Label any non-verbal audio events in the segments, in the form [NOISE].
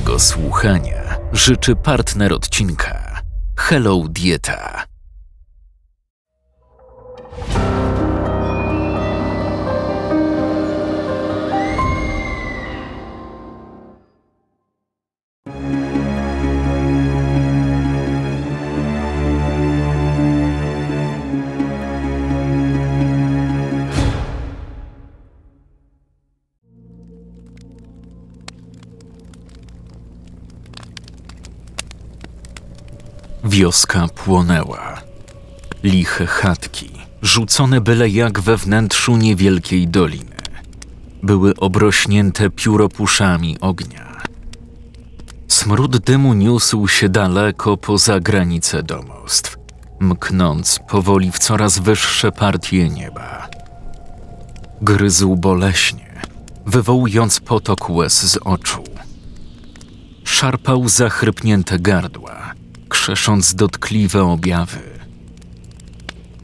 miłego słuchania życzy partner odcinka Hello Dieta Wioska płonęła. Liche chatki, rzucone byle jak we wnętrzu niewielkiej doliny, były obrośnięte pióropuszami ognia. Smród dymu niósł się daleko poza granice domostw, mknąc powoli w coraz wyższe partie nieba. Gryzł boleśnie, wywołując potok łez z oczu. Szarpał zachrypnięte gardła, krzesząc dotkliwe objawy.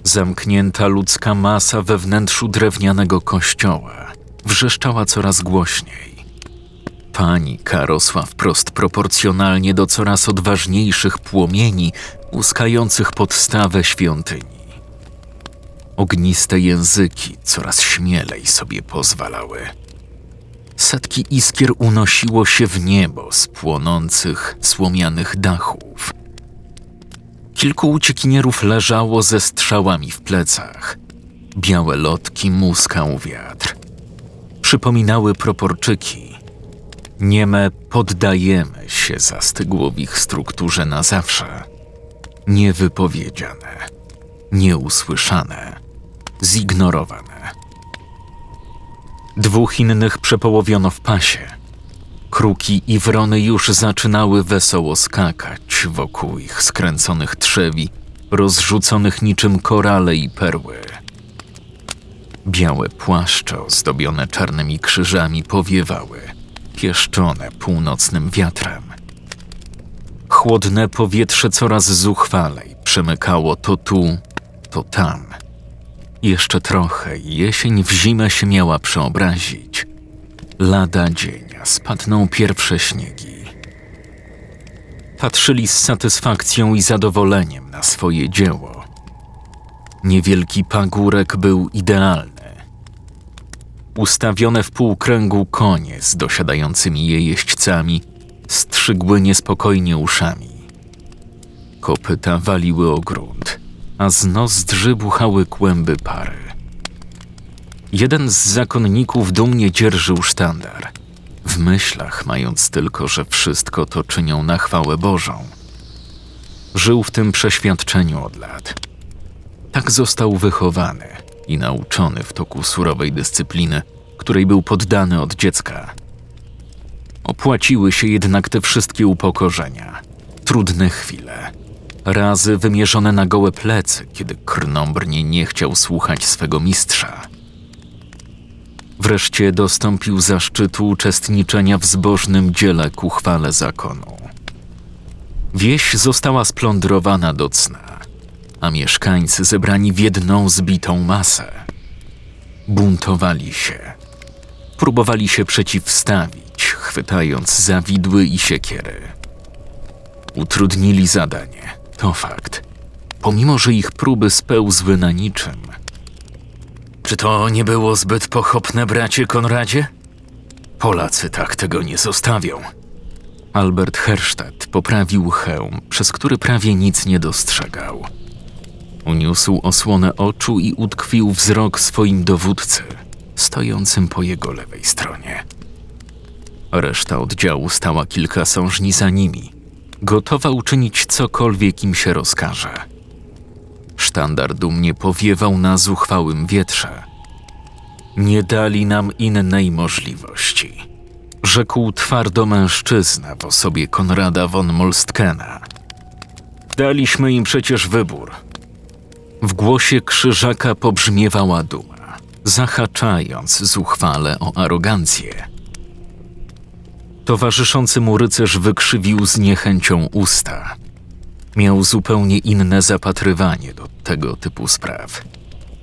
Zamknięta ludzka masa we wnętrzu drewnianego kościoła wrzeszczała coraz głośniej. Panika rosła wprost proporcjonalnie do coraz odważniejszych płomieni łuskających podstawę świątyni. Ogniste języki coraz śmielej sobie pozwalały. Setki iskier unosiło się w niebo z płonących słomianych dachów Kilku uciekinierów leżało ze strzałami w plecach. Białe lotki muskał wiatr. Przypominały proporczyki. Nieme poddajemy się zastygło w ich strukturze na zawsze. Niewypowiedziane, nieusłyszane, zignorowane. Dwóch innych przepołowiono w pasie – Kruki i wrony już zaczynały wesoło skakać wokół ich skręconych trzewi, rozrzuconych niczym korale i perły. Białe płaszcze ozdobione czarnymi krzyżami powiewały, pieszczone północnym wiatrem. Chłodne powietrze coraz zuchwalej przemykało to tu, to tam. Jeszcze trochę jesień w zimę się miała przeobrazić – Lada dzień, spadną pierwsze śniegi. Patrzyli z satysfakcją i zadowoleniem na swoje dzieło. Niewielki pagórek był idealny. Ustawione w półkręgu konie z dosiadającymi je jeźdźcami strzygły niespokojnie uszami. Kopyta waliły o grunt, a z nozdrzy buchały kłęby pary jeden z zakonników dumnie dzierżył sztandar. W myślach mając tylko, że wszystko to czynią na chwałę Bożą. Żył w tym przeświadczeniu od lat. Tak został wychowany i nauczony w toku surowej dyscypliny, której był poddany od dziecka. Opłaciły się jednak te wszystkie upokorzenia, trudne chwile, razy wymierzone na gołe plecy, kiedy krnąbrnie nie chciał słuchać swego mistrza. Wreszcie dostąpił zaszczytu uczestniczenia w zbożnym dziele ku chwale zakonu. Wieś została splądrowana do cna, a mieszkańcy zebrani w jedną zbitą masę. Buntowali się. Próbowali się przeciwstawić, chwytając za widły i siekiery. Utrudnili zadanie, to fakt. Pomimo, że ich próby spełzły na niczym – czy to nie było zbyt pochopne, bracie Konradzie? Polacy tak tego nie zostawią. Albert Herstadt poprawił hełm, przez który prawie nic nie dostrzegał. Uniósł osłonę oczu i utkwił wzrok swoim dowódcy, stojącym po jego lewej stronie. Reszta oddziału stała kilka sążni za nimi, gotowa uczynić cokolwiek im się rozkaże. Sztandar dumnie powiewał na zuchwałym wietrze. Nie dali nam innej możliwości, rzekł twardo mężczyzna w osobie Konrada von Molstkena. Daliśmy im przecież wybór. W głosie krzyżaka pobrzmiewała duma, zahaczając zuchwale o arogancję. Towarzyszący mu rycerz wykrzywił z niechęcią usta miał zupełnie inne zapatrywanie do tego typu spraw.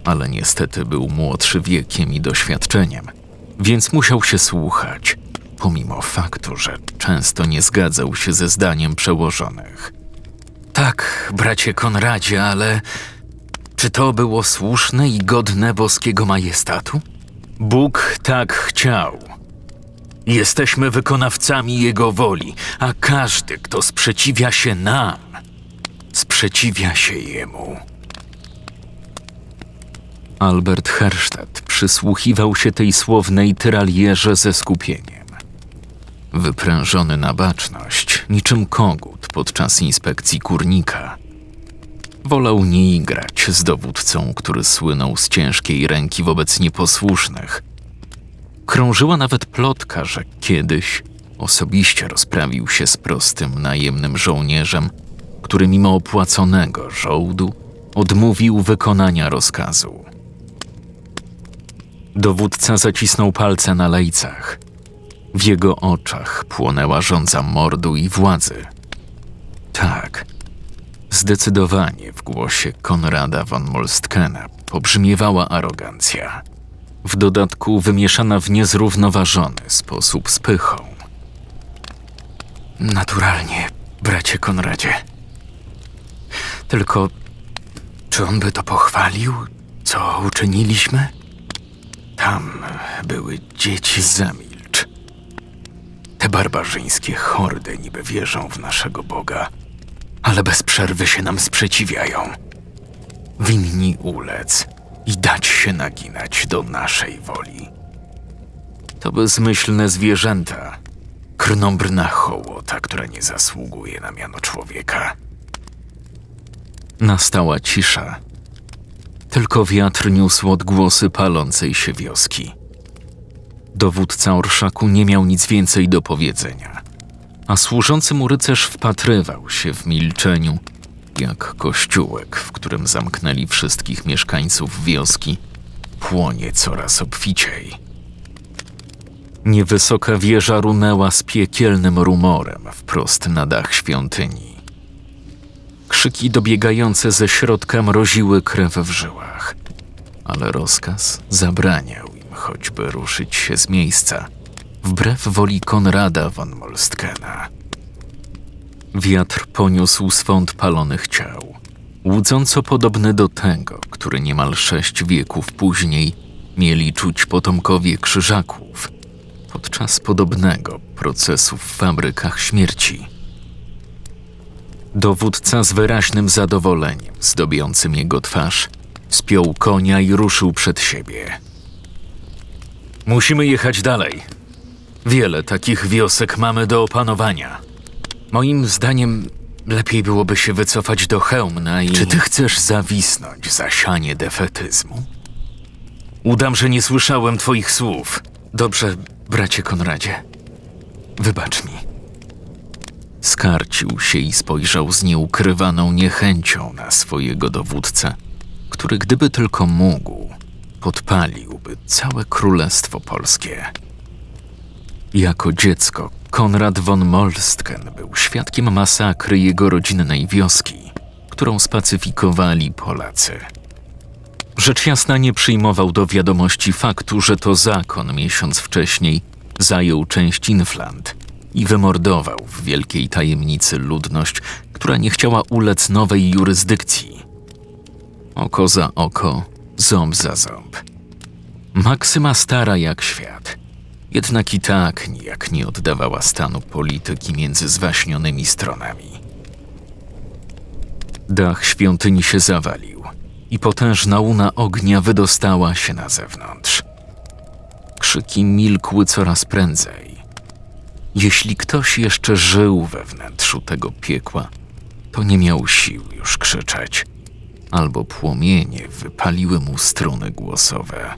Ale niestety był młodszy wiekiem i doświadczeniem, więc musiał się słuchać, pomimo faktu, że często nie zgadzał się ze zdaniem przełożonych. Tak, bracie Konradzie, ale czy to było słuszne i godne boskiego majestatu? Bóg tak chciał. Jesteśmy wykonawcami Jego woli, a każdy, kto sprzeciwia się nam, sprzeciwia się jemu. Albert Herstadt przysłuchiwał się tej słownej tyralierze ze skupieniem. Wyprężony na baczność, niczym kogut podczas inspekcji kurnika, wolał nie igrać z dowódcą, który słynął z ciężkiej ręki wobec nieposłusznych. Krążyła nawet plotka, że kiedyś osobiście rozprawił się z prostym najemnym żołnierzem, który mimo opłaconego żołdu odmówił wykonania rozkazu. Dowódca zacisnął palce na lejcach. W jego oczach płonęła żądza mordu i władzy. Tak, zdecydowanie w głosie Konrada von Molstkena pobrzmiewała arogancja. W dodatku wymieszana w niezrównoważony sposób z pychą. Naturalnie, bracie Konradzie. Tylko czy on by to pochwalił, co uczyniliśmy? Tam były dzieci zamilcz. Te barbarzyńskie hordy niby wierzą w naszego Boga, ale bez przerwy się nam sprzeciwiają. Winni ulec i dać się naginać do naszej woli. To bezmyślne zwierzęta, krnąbrna hołota, która nie zasługuje na miano człowieka. Nastała cisza. Tylko wiatr niósł odgłosy palącej się wioski. Dowódca orszaku nie miał nic więcej do powiedzenia, a służący mu rycerz wpatrywał się w milczeniu, jak kościółek, w którym zamknęli wszystkich mieszkańców wioski, płonie coraz obficiej. Niewysoka wieża runęła z piekielnym rumorem wprost na dach świątyni. Krzyki dobiegające ze środka mroziły krew w żyłach, ale rozkaz zabraniał im choćby ruszyć się z miejsca, wbrew woli Konrada von Molstkena. Wiatr poniósł swąd palonych ciał, łudząco podobny do tego, który niemal sześć wieków później mieli czuć potomkowie krzyżaków podczas podobnego procesu w fabrykach śmierci. Dowódca z wyraźnym zadowoleniem, zdobiącym jego twarz, spiął konia i ruszył przed siebie. Musimy jechać dalej. Wiele takich wiosek mamy do opanowania. Moim zdaniem lepiej byłoby się wycofać do Chełmna i... Czy ty chcesz zawisnąć za sianie defetyzmu? Udam, że nie słyszałem twoich słów. Dobrze, bracie Konradzie. Wybacz mi. Skarcił się i spojrzał z nieukrywaną niechęcią na swojego dowódcę, który gdyby tylko mógł, podpaliłby całe królestwo polskie. Jako dziecko Konrad von Molstken był świadkiem masakry jego rodzinnej wioski, którą spacyfikowali Polacy. Rzecz jasna nie przyjmował do wiadomości faktu, że to zakon miesiąc wcześniej zajął część Inflant i wymordował w wielkiej tajemnicy ludność, która nie chciała ulec nowej jurysdykcji. Oko za oko, ząb za ząb. Maksyma stara jak świat. Jednak i tak nijak nie oddawała stanu polityki między zwaśnionymi stronami. Dach świątyni się zawalił i potężna łuna ognia wydostała się na zewnątrz. Krzyki milkły coraz prędzej jeśli ktoś jeszcze żył we wnętrzu tego piekła, to nie miał sił już krzyczeć, albo płomienie wypaliły mu struny głosowe.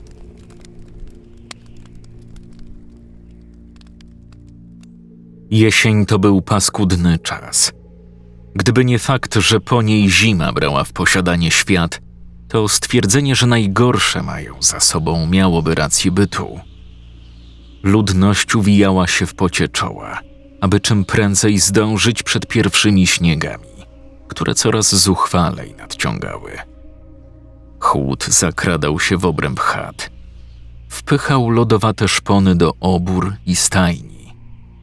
Jesień to był paskudny czas. Gdyby nie fakt, że po niej zima brała w posiadanie świat, to stwierdzenie, że najgorsze mają za sobą, miałoby rację bytu. Ludność uwijała się w pocie czoła, aby czym prędzej zdążyć przed pierwszymi śniegami, które coraz zuchwalej nadciągały. Chłód zakradał się w obręb chat. Wpychał lodowate szpony do obór i stajni,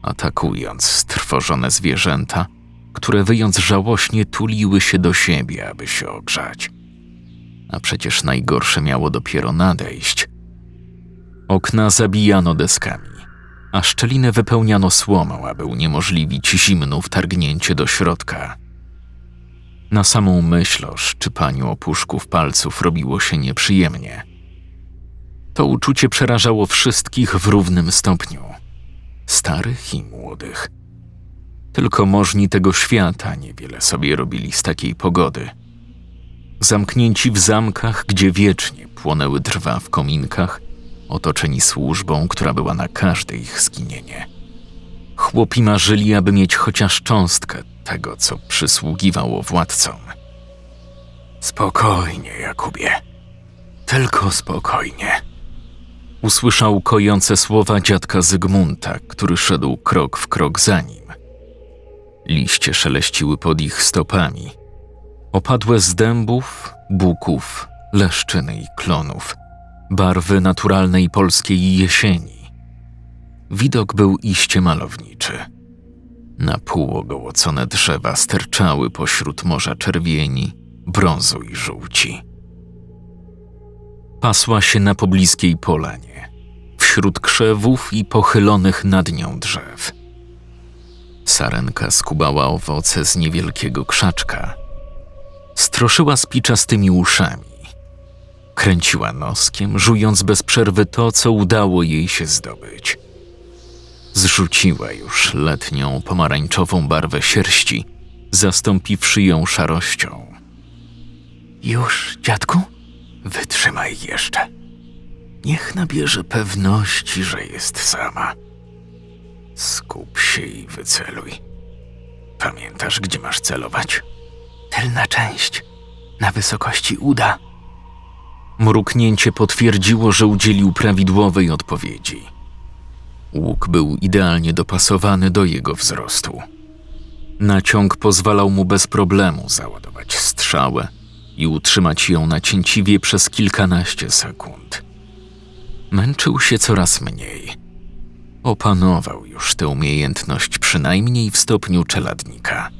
atakując strwożone zwierzęta, które wyjąc żałośnie tuliły się do siebie, aby się ogrzać. A przecież najgorsze miało dopiero nadejść, Okna zabijano deskami, a szczelinę wypełniano słomą, aby uniemożliwić zimno wtargnięcie do środka. Na samą myśl o szczypaniu opuszków palców robiło się nieprzyjemnie. To uczucie przerażało wszystkich w równym stopniu starych i młodych. Tylko możni tego świata niewiele sobie robili z takiej pogody. Zamknięci w zamkach, gdzie wiecznie płonęły drwa w kominkach, otoczeni służbą, która była na każde ich skinienie. Chłopi marzyli, aby mieć chociaż cząstkę tego, co przysługiwało władcom. Spokojnie, Jakubie. Tylko spokojnie. Usłyszał kojące słowa dziadka Zygmunta, który szedł krok w krok za nim. Liście szeleściły pod ich stopami. Opadłe z dębów, buków, leszczyny i klonów barwy naturalnej polskiej jesieni. Widok był iście malowniczy. Na pół ogołocone drzewa sterczały pośród morza czerwieni, brązu i żółci. Pasła się na pobliskiej polanie, wśród krzewów i pochylonych nad nią drzew. Sarenka skubała owoce z niewielkiego krzaczka. Stroszyła spiczastymi uszami Kręciła noskiem, żując bez przerwy to, co udało jej się zdobyć. Zrzuciła już letnią pomarańczową barwę sierści, zastąpiwszy ją szarością. Już, dziadku? Wytrzymaj jeszcze. Niech nabierze pewności, że jest sama. Skup się i wyceluj. Pamiętasz, gdzie masz celować? Tylna część, na wysokości uda. Mruknięcie potwierdziło, że udzielił prawidłowej odpowiedzi. Łuk był idealnie dopasowany do jego wzrostu. Naciąg pozwalał mu bez problemu załadować strzałę i utrzymać ją nacięciwie przez kilkanaście sekund. Męczył się coraz mniej. Opanował już tę umiejętność przynajmniej w stopniu czeladnika.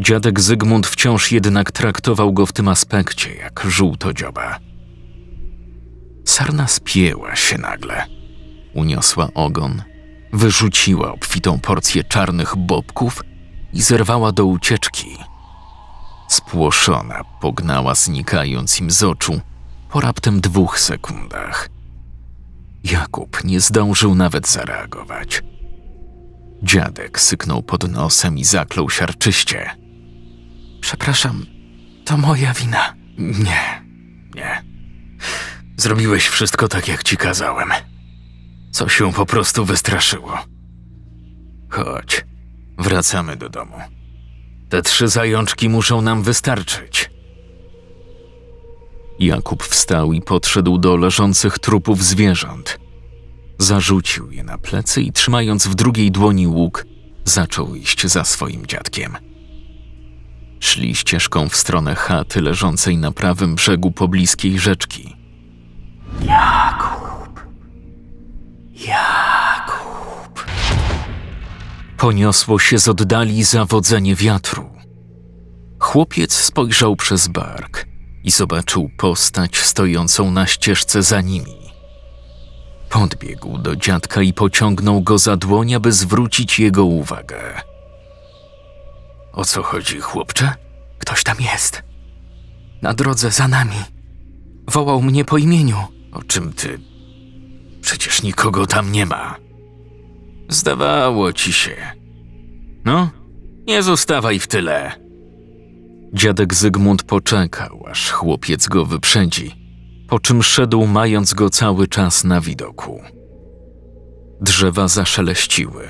Dziadek Zygmunt wciąż jednak traktował go w tym aspekcie jak żółto dzioba. Sarna spięła się nagle. Uniosła ogon, wyrzuciła obfitą porcję czarnych bobków i zerwała do ucieczki. Spłoszona pognała, znikając im z oczu po raptem dwóch sekundach. Jakub nie zdążył nawet zareagować. Dziadek syknął pod nosem i zaklął siarczyście – Przepraszam, to moja wina. Nie, nie. Zrobiłeś wszystko tak, jak ci kazałem. Co się po prostu wystraszyło. Chodź, wracamy do domu. Te trzy zajączki muszą nam wystarczyć. Jakub wstał i podszedł do leżących trupów zwierząt. Zarzucił je na plecy i trzymając w drugiej dłoni łuk, zaczął iść za swoim dziadkiem. Szli ścieżką w stronę chaty leżącej na prawym brzegu pobliskiej rzeczki. Jakub! Jakub! Poniosło się z oddali zawodzenie wiatru. Chłopiec spojrzał przez bark i zobaczył postać stojącą na ścieżce za nimi. Podbiegł do dziadka i pociągnął go za dłoń, aby zwrócić jego uwagę. O co chodzi, chłopcze? Ktoś tam jest. Na drodze za nami. Wołał mnie po imieniu. O czym ty? Przecież nikogo tam nie ma. Zdawało ci się. No, nie zostawaj w tyle. Dziadek Zygmunt poczekał, aż chłopiec go wyprzedzi, po czym szedł, mając go cały czas na widoku. Drzewa zaszeleściły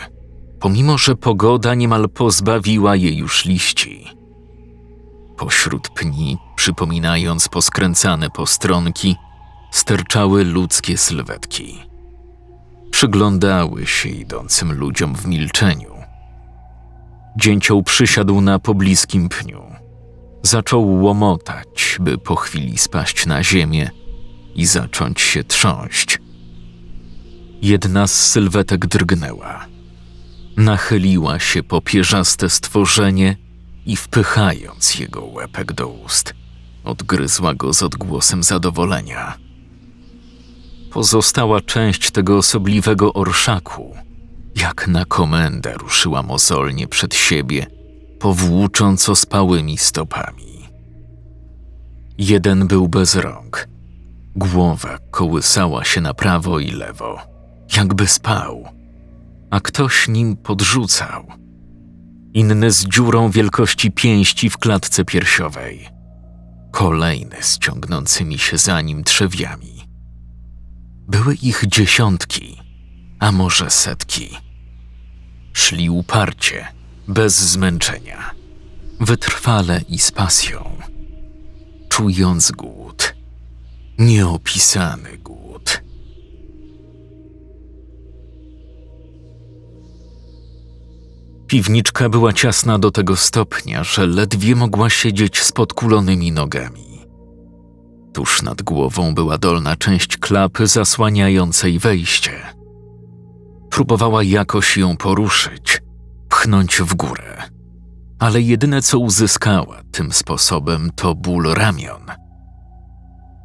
pomimo że pogoda niemal pozbawiła jej już liści. Pośród pni, przypominając poskręcane postronki, sterczały ludzkie sylwetki. Przyglądały się idącym ludziom w milczeniu. Dzięcioł przysiadł na pobliskim pniu. Zaczął łomotać, by po chwili spaść na ziemię i zacząć się trząść. Jedna z sylwetek drgnęła – nachyliła się po pierzaste stworzenie i wpychając jego łepek do ust, odgryzła go z odgłosem zadowolenia. Pozostała część tego osobliwego orszaku, jak na komendę, ruszyła mozolnie przed siebie, powłócząc ospałymi stopami. Jeden był bez rąk. Głowa kołysała się na prawo i lewo, jakby spał a ktoś nim podrzucał. Inny z dziurą wielkości pięści w klatce piersiowej. Kolejny z ciągnącymi się za nim trzewiami. Były ich dziesiątki, a może setki. Szli uparcie, bez zmęczenia, wytrwale i z pasją, czując głód, nieopisany głód. Piwniczka była ciasna do tego stopnia, że ledwie mogła siedzieć z podkulonymi nogami. Tuż nad głową była dolna część klapy zasłaniającej wejście. Próbowała jakoś ją poruszyć, pchnąć w górę, ale jedyne co uzyskała tym sposobem to ból ramion.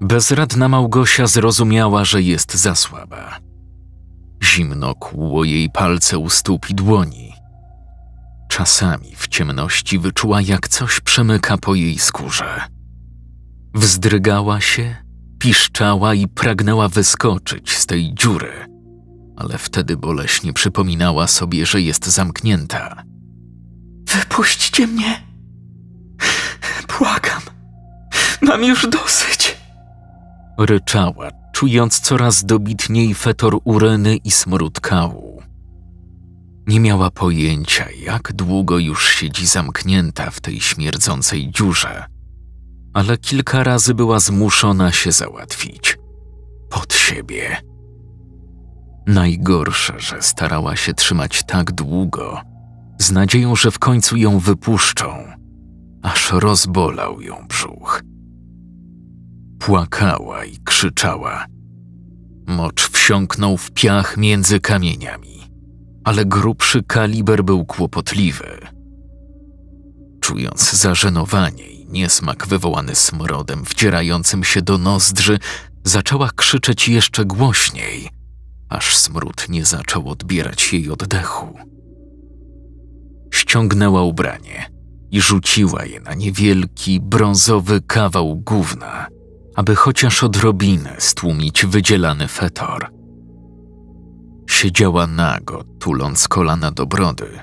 Bezradna Małgosia zrozumiała, że jest za słaba. Zimno kłuło jej palce u stóp i dłoni Czasami w ciemności wyczuła, jak coś przemyka po jej skórze. Wzdrygała się, piszczała i pragnęła wyskoczyć z tej dziury, ale wtedy boleśnie przypominała sobie, że jest zamknięta. Wypuśćcie mnie! Błagam! Mam już dosyć! Ryczała, czując coraz dobitniej fetor uryny i smród nie miała pojęcia, jak długo już siedzi zamknięta w tej śmierdzącej dziurze, ale kilka razy była zmuszona się załatwić pod siebie. Najgorsze, że starała się trzymać tak długo, z nadzieją, że w końcu ją wypuszczą, aż rozbolał ją brzuch. Płakała i krzyczała. Mocz wsiąknął w piach między kamieniami ale grubszy kaliber był kłopotliwy. Czując zażenowanie i niesmak wywołany smrodem wdzierającym się do nozdrzy, zaczęła krzyczeć jeszcze głośniej, aż smród nie zaczął odbierać jej oddechu. Ściągnęła ubranie i rzuciła je na niewielki, brązowy kawał gówna, aby chociaż odrobinę stłumić wydzielany fetor. Siedziała nago, tuląc kolana do brody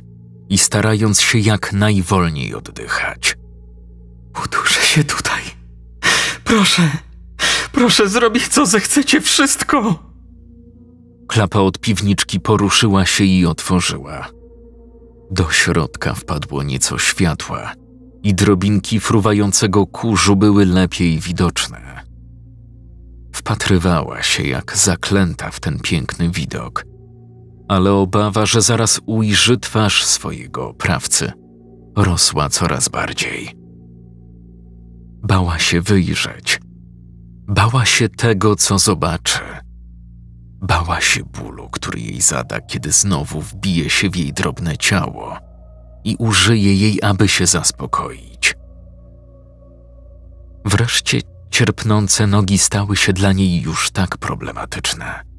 i starając się jak najwolniej oddychać. Uduszę się tutaj. Proszę, proszę, zrobić co zechcecie, wszystko. Klapa od piwniczki poruszyła się i otworzyła. Do środka wpadło nieco światła i drobinki fruwającego kurzu były lepiej widoczne. Wpatrywała się jak zaklęta w ten piękny widok, ale obawa, że zaraz ujrzy twarz swojego oprawcy, rosła coraz bardziej. Bała się wyjrzeć. Bała się tego, co zobaczy. Bała się bólu, który jej zada, kiedy znowu wbije się w jej drobne ciało i użyje jej, aby się zaspokoić. Wreszcie cierpnące nogi stały się dla niej już tak problematyczne,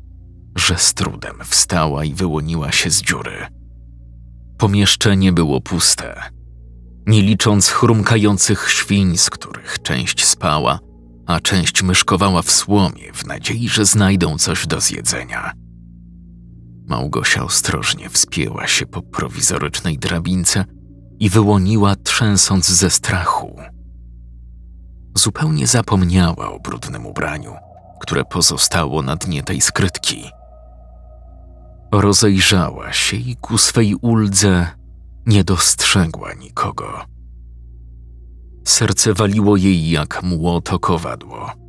że z trudem wstała i wyłoniła się z dziury. Pomieszczenie było puste. Nie licząc chrumkających świń, z których część spała, a część myszkowała w słomie w nadziei, że znajdą coś do zjedzenia. Małgosia ostrożnie wspięła się po prowizorycznej drabince i wyłoniła, trzęsąc ze strachu. Zupełnie zapomniała o brudnym ubraniu, które pozostało na dnie tej skrytki. Rozejrzała się i ku swej uldze nie dostrzegła nikogo. Serce waliło jej jak młotokowadło. kowadło.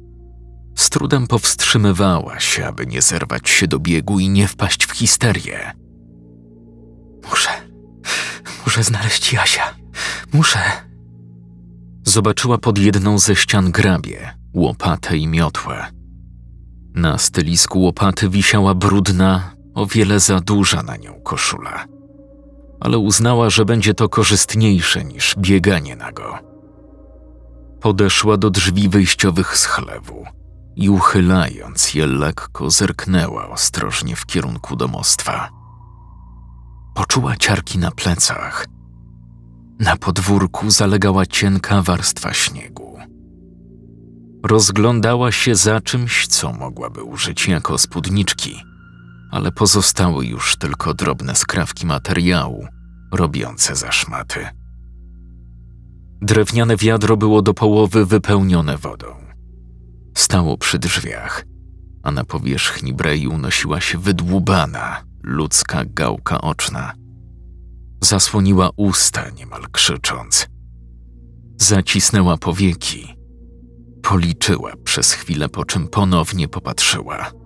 Z trudem powstrzymywała się, aby nie zerwać się do biegu i nie wpaść w histerię. Muszę, muszę znaleźć Jasia. Muszę. Zobaczyła pod jedną ze ścian grabie, łopatę i miotłę. Na stylisku łopaty wisiała brudna, o wiele za duża na nią koszula, ale uznała, że będzie to korzystniejsze niż bieganie na go. Podeszła do drzwi wyjściowych z chlewu i uchylając je lekko zerknęła ostrożnie w kierunku domostwa. Poczuła ciarki na plecach. Na podwórku zalegała cienka warstwa śniegu. Rozglądała się za czymś, co mogłaby użyć jako spódniczki – ale pozostały już tylko drobne skrawki materiału, robiące zaszmaty. Drewniane wiadro było do połowy wypełnione wodą. Stało przy drzwiach, a na powierzchni brei unosiła się wydłubana, ludzka gałka oczna. Zasłoniła usta, niemal krzycząc. Zacisnęła powieki. Policzyła przez chwilę, po czym ponownie popatrzyła –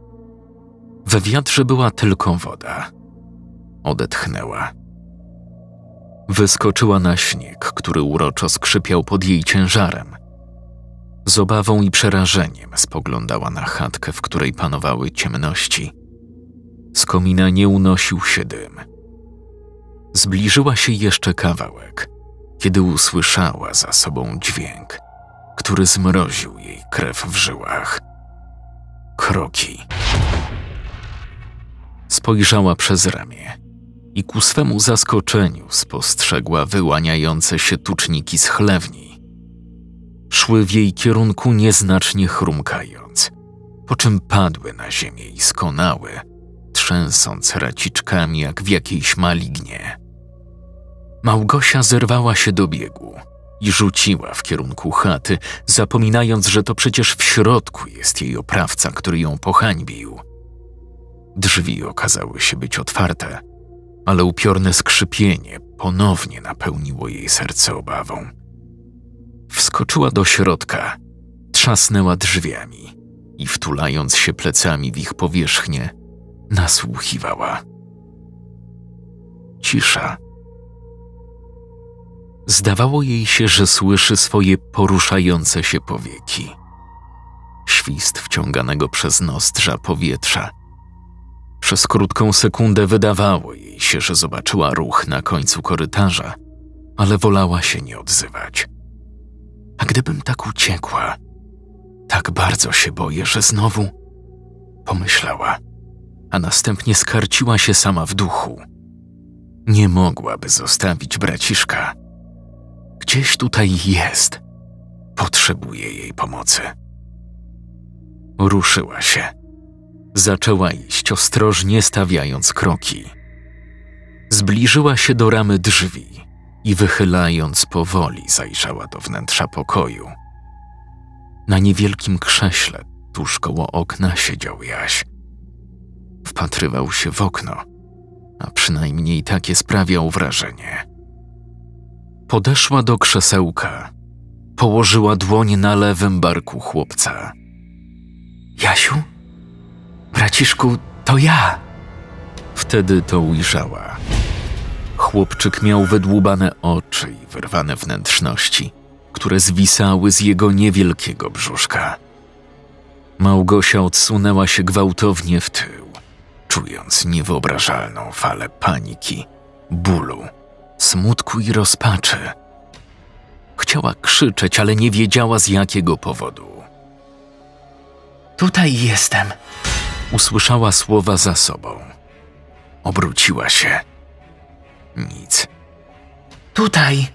we wiatrze była tylko woda. Odetchnęła. Wyskoczyła na śnieg, który uroczo skrzypiał pod jej ciężarem. Z obawą i przerażeniem spoglądała na chatkę, w której panowały ciemności. Z komina nie unosił się dym. Zbliżyła się jeszcze kawałek, kiedy usłyszała za sobą dźwięk, który zmroził jej krew w żyłach. Kroki. Spojrzała przez ramię i ku swemu zaskoczeniu spostrzegła wyłaniające się tuczniki z chlewni. Szły w jej kierunku nieznacznie chrumkając, po czym padły na ziemię i skonały, trzęsąc raciczkami jak w jakiejś malignie. Małgosia zerwała się do biegu i rzuciła w kierunku chaty, zapominając, że to przecież w środku jest jej oprawca, który ją pohańbił. Drzwi okazały się być otwarte, ale upiorne skrzypienie ponownie napełniło jej serce obawą. Wskoczyła do środka, trzasnęła drzwiami i wtulając się plecami w ich powierzchnię, nasłuchiwała. Cisza. Zdawało jej się, że słyszy swoje poruszające się powieki. Świst wciąganego przez nozdrza powietrza – przez krótką sekundę wydawało jej się, że zobaczyła ruch na końcu korytarza, ale wolała się nie odzywać. A gdybym tak uciekła, tak bardzo się boję, że znowu pomyślała, a następnie skarciła się sama w duchu. Nie mogłaby zostawić braciszka. Gdzieś tutaj jest. Potrzebuje jej pomocy. Ruszyła się Zaczęła iść ostrożnie, stawiając kroki. Zbliżyła się do ramy drzwi i wychylając powoli, zajrzała do wnętrza pokoju. Na niewielkim krześle tuż koło okna siedział Jaś. Wpatrywał się w okno, a przynajmniej takie sprawiał wrażenie. Podeszła do krzesełka, położyła dłoń na lewym barku chłopca. Jasiu? Braciszku, to ja! Wtedy to ujrzała. Chłopczyk miał wydłubane oczy i wyrwane wnętrzności, które zwisały z jego niewielkiego brzuszka. Małgosia odsunęła się gwałtownie w tył, czując niewyobrażalną falę paniki, bólu, smutku i rozpaczy. Chciała krzyczeć, ale nie wiedziała z jakiego powodu. Tutaj jestem usłyszała słowa za sobą. Obróciła się. Nic. Tutaj!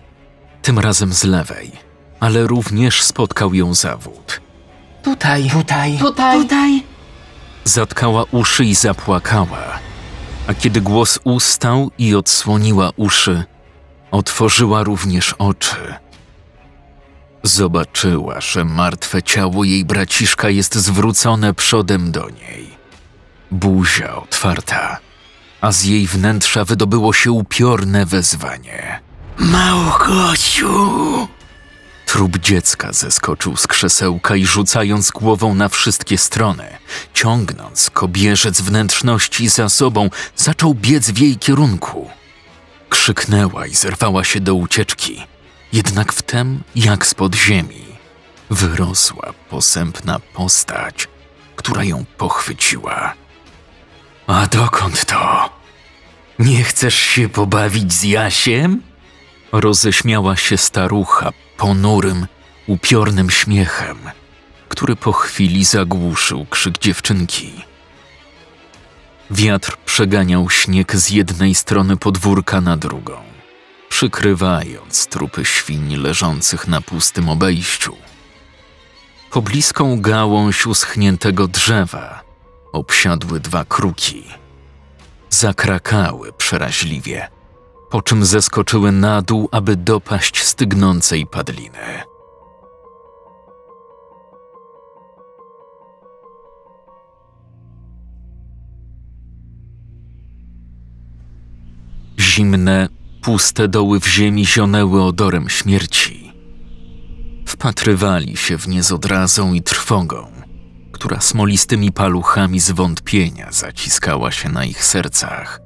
Tym razem z lewej, ale również spotkał ją zawód. Tutaj! Tutaj! Tutaj! Tutaj! Zatkała uszy i zapłakała. A kiedy głos ustał i odsłoniła uszy, otworzyła również oczy. Zobaczyła, że martwe ciało jej braciszka jest zwrócone przodem do niej buzia otwarta, a z jej wnętrza wydobyło się upiorne wezwanie. Małgosiu! Trup dziecka zeskoczył z krzesełka i rzucając głową na wszystkie strony, ciągnąc kobierzec wnętrzności za sobą, zaczął biec w jej kierunku. Krzyknęła i zerwała się do ucieczki, jednak wtem, jak spod ziemi, wyrosła posępna postać, która ją pochwyciła a dokąd to? Nie chcesz się pobawić z Jasiem? Roześmiała się starucha ponurym, upiornym śmiechem, który po chwili zagłuszył krzyk dziewczynki. Wiatr przeganiał śnieg z jednej strony podwórka na drugą, przykrywając trupy świń leżących na pustym obejściu. Po bliską gałąź uschniętego drzewa obsiadły dwa kruki. Zakrakały przeraźliwie, po czym zeskoczyły na dół, aby dopaść stygnącej padliny. Zimne, puste doły w ziemi zionęły odorem śmierci. Wpatrywali się w nie z odrazą i trwogą która smolistymi paluchami zwątpienia zaciskała się na ich sercach.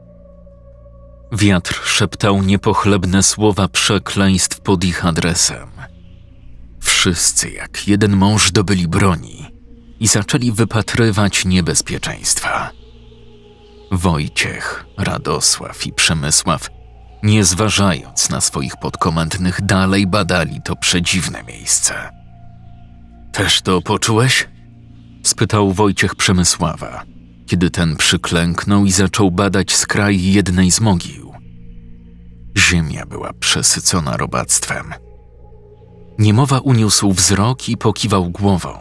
Wiatr szeptał niepochlebne słowa przekleństw pod ich adresem. Wszyscy jak jeden mąż dobyli broni i zaczęli wypatrywać niebezpieczeństwa. Wojciech, Radosław i Przemysław, nie zważając na swoich podkomendnych dalej badali to przedziwne miejsce. Też to poczułeś? spytał Wojciech Przemysława, kiedy ten przyklęknął i zaczął badać skraj jednej z mogił. Ziemia była przesycona robactwem. Niemowa uniósł wzrok i pokiwał głową.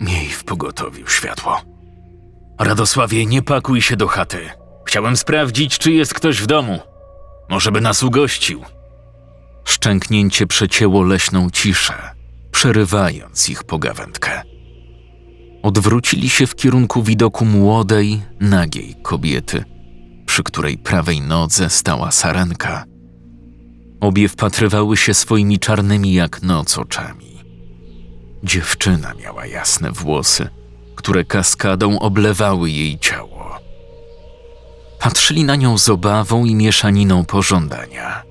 Miej w pogotowiu światło. Radosławie, nie pakuj się do chaty. Chciałem sprawdzić, czy jest ktoś w domu. Może by nas ugościł. Szczęknięcie przecięło leśną ciszę, przerywając ich pogawędkę. Odwrócili się w kierunku widoku młodej, nagiej kobiety, przy której prawej nodze stała sarenka. Obie wpatrywały się swoimi czarnymi jak noc oczami. Dziewczyna miała jasne włosy, które kaskadą oblewały jej ciało. Patrzyli na nią z obawą i mieszaniną pożądania.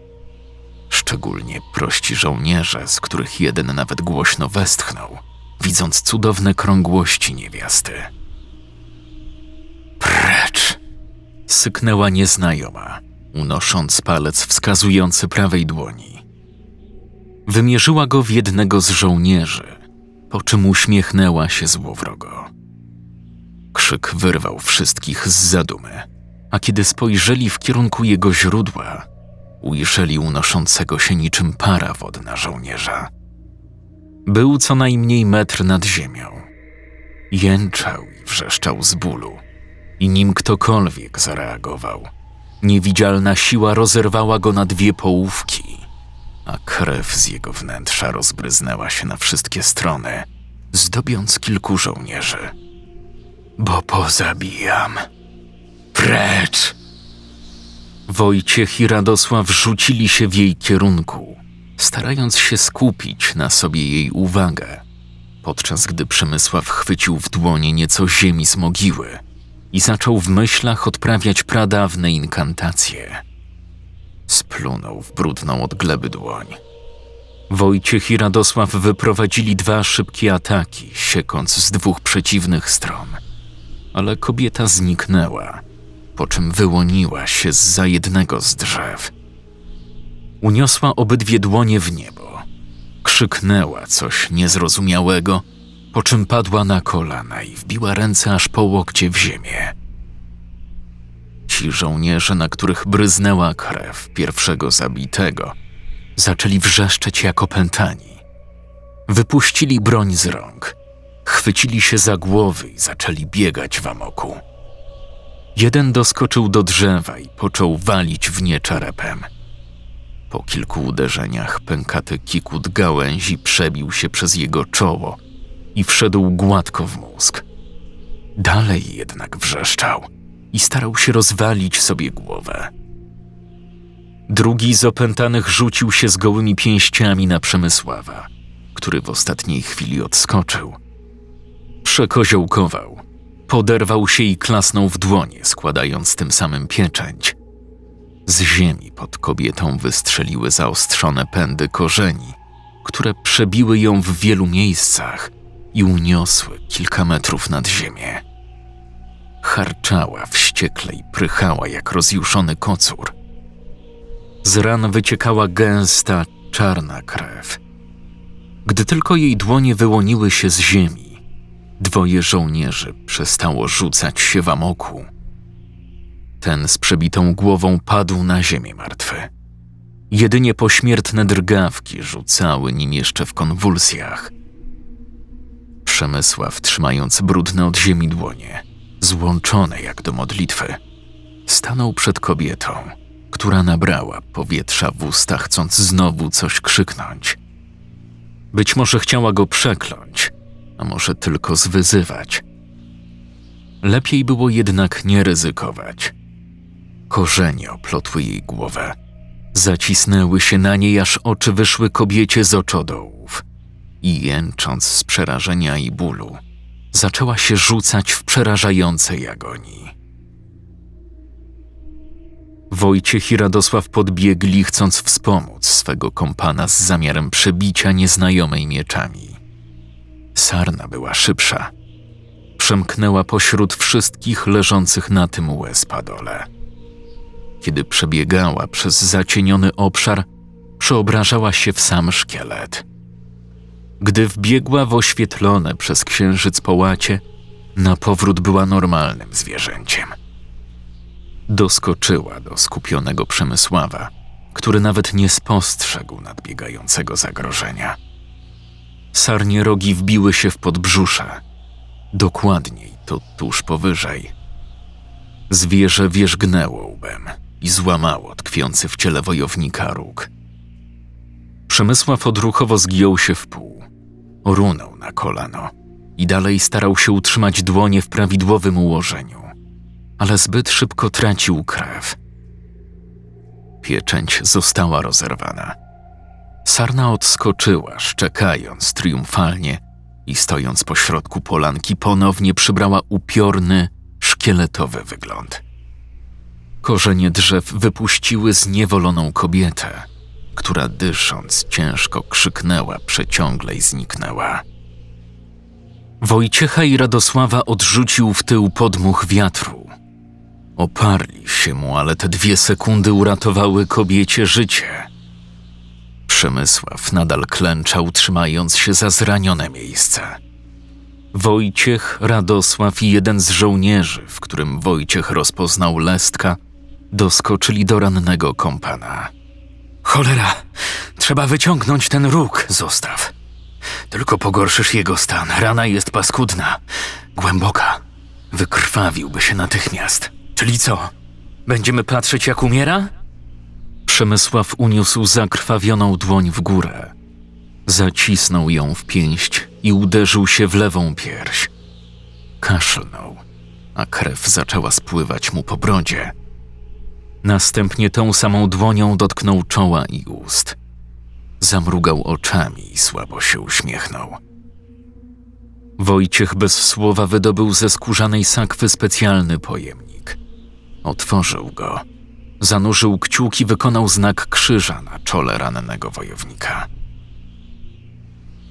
Szczególnie prości żołnierze, z których jeden nawet głośno westchnął – widząc cudowne krągłości niewiasty. Precz! syknęła nieznajoma, unosząc palec wskazujący prawej dłoni. Wymierzyła go w jednego z żołnierzy, po czym uśmiechnęła się złowrogo. Krzyk wyrwał wszystkich z zadumy, a kiedy spojrzeli w kierunku jego źródła, ujrzeli unoszącego się niczym para wodna żołnierza był co najmniej metr nad ziemią. Jęczał i wrzeszczał z bólu. I nim ktokolwiek zareagował, niewidzialna siła rozerwała go na dwie połówki, a krew z jego wnętrza rozbryznęła się na wszystkie strony, zdobiąc kilku żołnierzy. Bo pozabijam. Precz! Wojciech i Radosław rzucili się w jej kierunku, starając się skupić na sobie jej uwagę, podczas gdy Przemysław chwycił w dłoni nieco ziemi z mogiły i zaczął w myślach odprawiać pradawne inkantacje. Splunął w brudną od gleby dłoń. Wojciech i Radosław wyprowadzili dwa szybkie ataki, siekąc z dwóch przeciwnych stron. Ale kobieta zniknęła, po czym wyłoniła się z za jednego z drzew – Uniosła obydwie dłonie w niebo. Krzyknęła coś niezrozumiałego, po czym padła na kolana i wbiła ręce aż po łokcie w ziemię. Ci żołnierze, na których bryznęła krew pierwszego zabitego, zaczęli wrzeszczeć jak opętani. Wypuścili broń z rąk, chwycili się za głowy i zaczęli biegać w amoku. Jeden doskoczył do drzewa i począł walić w nie czarepem – po kilku uderzeniach pękaty kikut gałęzi przebił się przez jego czoło i wszedł gładko w mózg. Dalej jednak wrzeszczał i starał się rozwalić sobie głowę. Drugi z opętanych rzucił się z gołymi pięściami na Przemysława, który w ostatniej chwili odskoczył. Przekoziołkował, poderwał się i klasnął w dłonie, składając tym samym pieczęć, z ziemi pod kobietą wystrzeliły zaostrzone pędy korzeni, które przebiły ją w wielu miejscach i uniosły kilka metrów nad ziemię. Harczała wściekle i prychała jak rozjuszony kocur. Z ran wyciekała gęsta, czarna krew. Gdy tylko jej dłonie wyłoniły się z ziemi, dwoje żołnierzy przestało rzucać się w amoku ten z przebitą głową padł na ziemię martwy. Jedynie pośmiertne drgawki rzucały nim jeszcze w konwulsjach. Przemysław, trzymając brudne od ziemi dłonie, złączone jak do modlitwy, stanął przed kobietą, która nabrała powietrza w usta, chcąc znowu coś krzyknąć. Być może chciała go przekląć, a może tylko zwyzywać. Lepiej było jednak nie ryzykować. Korzenie oplotły jej głowę. Zacisnęły się na niej, aż oczy wyszły kobiecie z oczodołów. I jęcząc z przerażenia i bólu, zaczęła się rzucać w przerażającej agonii. Wojciech i Radosław podbiegli, chcąc wspomóc swego kompana z zamiarem przebicia nieznajomej mieczami. Sarna była szybsza. Przemknęła pośród wszystkich leżących na tym łez padole. Kiedy przebiegała przez zacieniony obszar, przeobrażała się w sam szkielet. Gdy wbiegła w oświetlone przez księżyc połacie, na powrót była normalnym zwierzęciem. Doskoczyła do skupionego Przemysława, który nawet nie spostrzegł nadbiegającego zagrożenia. Sarnie rogi wbiły się w podbrzusze, dokładniej to tuż powyżej. Zwierzę wierzgnęło łbem i złamało tkwiący w ciele wojownika róg. Przemysław odruchowo zgiął się w pół, runął na kolano i dalej starał się utrzymać dłonie w prawidłowym ułożeniu, ale zbyt szybko tracił krew. Pieczęć została rozerwana. Sarna odskoczyła, szczekając triumfalnie i stojąc pośrodku polanki ponownie przybrała upiorny, szkieletowy wygląd. Korzenie drzew wypuściły zniewoloną kobietę, która dysząc ciężko krzyknęła przeciągle i zniknęła. Wojciecha i Radosława odrzucił w tył podmuch wiatru. Oparli się mu, ale te dwie sekundy uratowały kobiecie życie. Przemysław nadal klęczał, trzymając się za zranione miejsce. Wojciech, Radosław i jeden z żołnierzy, w którym Wojciech rozpoznał Lestka – Doskoczyli do rannego kompana. Cholera! Trzeba wyciągnąć ten róg, zostaw. Tylko pogorszysz jego stan. Rana jest paskudna, głęboka. Wykrwawiłby się natychmiast. Czyli co? Będziemy patrzeć, jak umiera? Przemysław uniósł zakrwawioną dłoń w górę. Zacisnął ją w pięść i uderzył się w lewą pierś. Kaszlnął, a krew zaczęła spływać mu po brodzie. Następnie tą samą dłonią dotknął czoła i ust. Zamrugał oczami i słabo się uśmiechnął. Wojciech bez słowa wydobył ze skórzanej sakwy specjalny pojemnik. Otworzył go. Zanurzył kciuk i wykonał znak krzyża na czole rannego wojownika.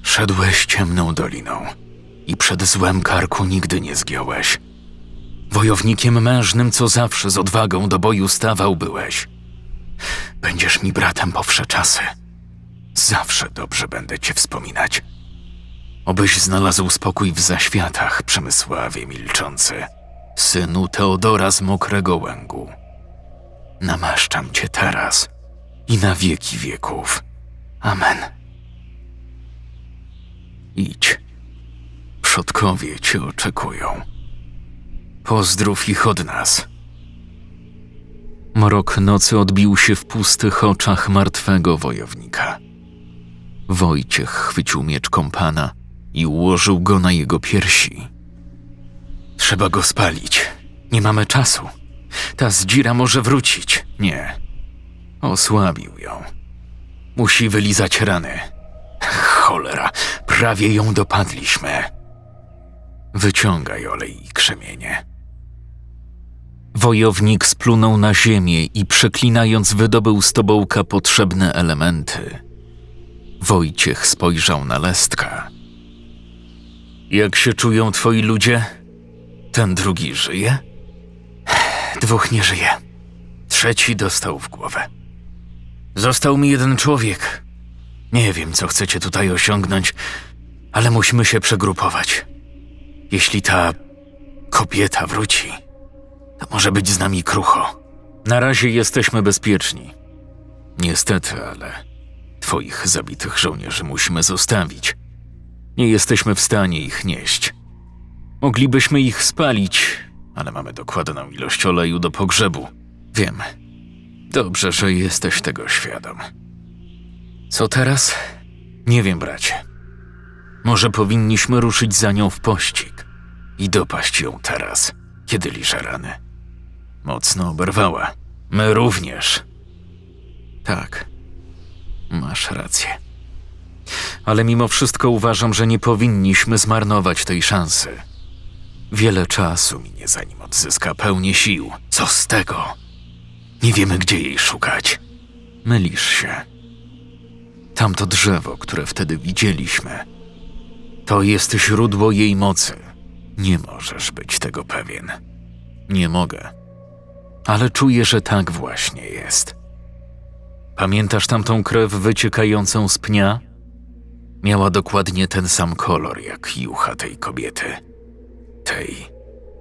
Szedłeś ciemną doliną i przed złem karku nigdy nie zgiąłeś. Wojownikiem mężnym, co zawsze z odwagą do boju stawał byłeś. Będziesz mi bratem po czasy. Zawsze dobrze będę cię wspominać. Obyś znalazł spokój w zaświatach, Przemysławie milczący, synu Teodora z Mokrego Łęgu. Namaszczam cię teraz i na wieki wieków. Amen. Idź. Przodkowie cię oczekują. Pozdrów ich od nas. Mrok nocy odbił się w pustych oczach martwego wojownika. Wojciech chwycił miecz kompana i ułożył go na jego piersi. Trzeba go spalić. Nie mamy czasu. Ta zdzira może wrócić. Nie. Osłabił ją. Musi wylizać rany. Cholera, prawie ją dopadliśmy. Wyciągaj olej i krzemienie. Wojownik splunął na ziemię i przeklinając wydobył z tobołka potrzebne elementy. Wojciech spojrzał na Lestka. Jak się czują twoi ludzie? Ten drugi żyje? [SIGHS] Dwóch nie żyje. Trzeci dostał w głowę. Został mi jeden człowiek. Nie wiem, co chcecie tutaj osiągnąć, ale musimy się przegrupować. Jeśli ta kobieta wróci, to może być z nami krucho. Na razie jesteśmy bezpieczni. Niestety, ale twoich zabitych żołnierzy musimy zostawić. Nie jesteśmy w stanie ich nieść. Moglibyśmy ich spalić, ale mamy dokładną ilość oleju do pogrzebu. Wiem. Dobrze, że jesteś tego świadom. Co teraz? Nie wiem, bracie. Może powinniśmy ruszyć za nią w pościg i dopaść ją teraz, kiedy liże rany. Mocno oberwała. My również. Tak, masz rację. Ale mimo wszystko uważam, że nie powinniśmy zmarnować tej szansy. Wiele czasu minie, zanim odzyska pełnię sił. Co z tego? Nie wiemy, gdzie jej szukać. Mylisz się. Tamto drzewo, które wtedy widzieliśmy, to jest źródło jej mocy. Nie możesz być tego pewien. Nie mogę. Ale czuję, że tak właśnie jest. Pamiętasz tamtą krew wyciekającą z pnia? Miała dokładnie ten sam kolor jak jucha tej kobiety. Tej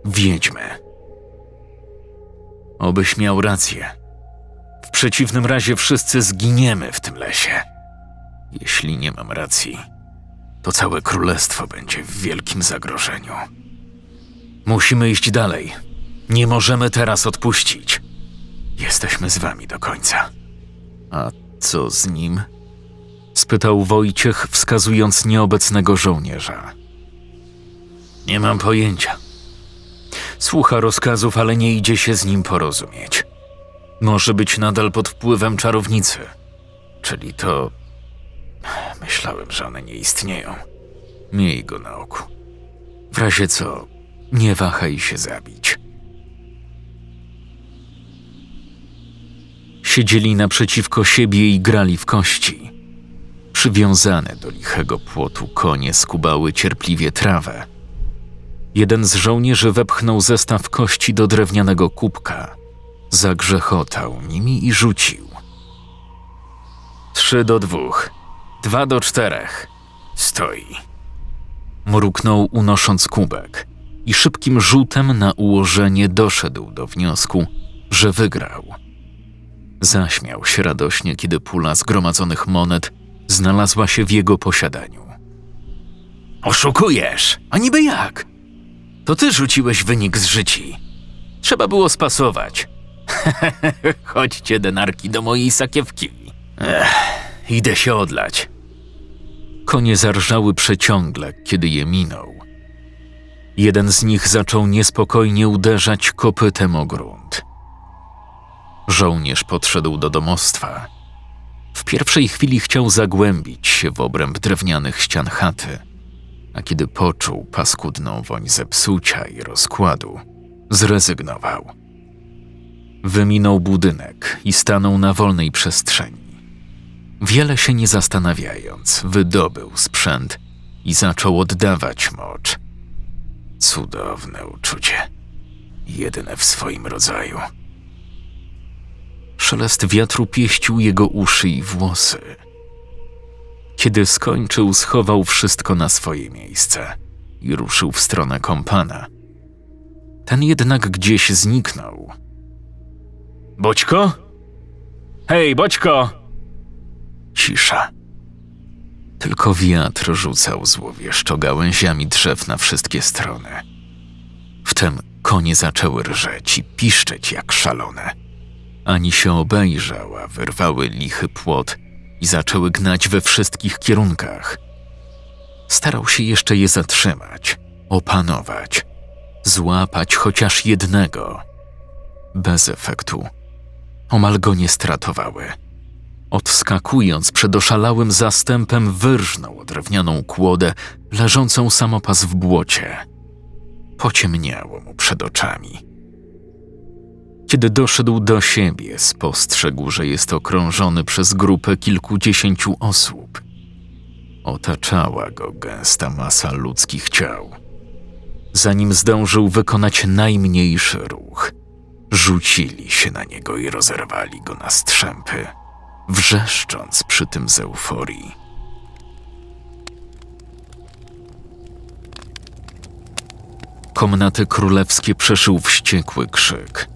wiedźmy. Obyś miał rację. W przeciwnym razie wszyscy zginiemy w tym lesie. Jeśli nie mam racji, to całe królestwo będzie w wielkim zagrożeniu. Musimy iść dalej. Nie możemy teraz odpuścić. Jesteśmy z wami do końca. A co z nim? spytał Wojciech, wskazując nieobecnego żołnierza. Nie mam pojęcia. Słucha rozkazów, ale nie idzie się z nim porozumieć. Może być nadal pod wpływem czarownicy. Czyli to. Myślałem, że one nie istnieją. Miej go na oku. W razie co, nie wahaj się zabić. Siedzieli naprzeciwko siebie i grali w kości. Przywiązane do lichego płotu konie skubały cierpliwie trawę. Jeden z żołnierzy wepchnął zestaw kości do drewnianego kubka. Zagrzechotał nimi i rzucił. Trzy do dwóch, dwa do czterech. Stoi. Mruknął, unosząc kubek i szybkim rzutem na ułożenie doszedł do wniosku, że wygrał. Zaśmiał się radośnie, kiedy pula zgromadzonych monet znalazła się w jego posiadaniu. Oszukujesz! A niby jak? To ty rzuciłeś wynik z życi. Trzeba było spasować. [LAUGHS] Chodźcie, denarki, do mojej sakiewki. Ech, idę się odlać. Konie zarżały przeciągle, kiedy je minął. Jeden z nich zaczął niespokojnie uderzać kopytem o grunt. Żołnierz podszedł do domostwa. W pierwszej chwili chciał zagłębić się w obręb drewnianych ścian chaty, a kiedy poczuł paskudną woń zepsucia i rozkładu, zrezygnował. Wyminął budynek i stanął na wolnej przestrzeni. Wiele się nie zastanawiając, wydobył sprzęt i zaczął oddawać mocz – Cudowne uczucie. Jedyne w swoim rodzaju. Szelest wiatru pieścił jego uszy i włosy. Kiedy skończył, schował wszystko na swoje miejsce i ruszył w stronę kompana. Ten jednak gdzieś zniknął. Boćko? Hej, Boćko! Cisza. Tylko wiatr rzucał złowieszczo gałęziami drzew na wszystkie strony. Wtem konie zaczęły rżeć i piszczeć jak szalone. Ani się obejrzała, wyrwały lichy płot i zaczęły gnać we wszystkich kierunkach. Starał się jeszcze je zatrzymać, opanować, złapać chociaż jednego. Bez efektu. Omal go nie stratowały. Odskakując przed oszalałym zastępem, wyrżnął drewnianą kłodę leżącą samopas w błocie. Pociemniało mu przed oczami. Kiedy doszedł do siebie, spostrzegł, że jest okrążony przez grupę kilkudziesięciu osób. Otaczała go gęsta masa ludzkich ciał. Zanim zdążył wykonać najmniejszy ruch, rzucili się na niego i rozerwali go na strzępy wrzeszcząc przy tym z euforii. Komnaty królewskie przeszył wściekły krzyk.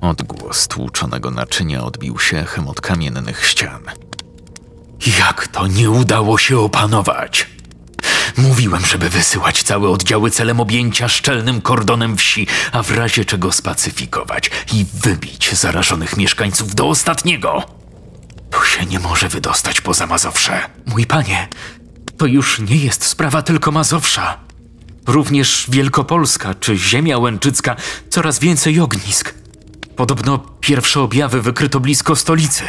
Odgłos tłuczonego naczynia odbił się echem od kamiennych ścian. Jak to nie udało się opanować? Mówiłem, żeby wysyłać całe oddziały celem objęcia szczelnym kordonem wsi, a w razie czego spacyfikować i wybić zarażonych mieszkańców do ostatniego. To się nie może wydostać poza Mazowsze. Mój panie, to już nie jest sprawa tylko Mazowsza. Również Wielkopolska czy Ziemia Łęczycka coraz więcej ognisk. Podobno pierwsze objawy wykryto blisko stolicy.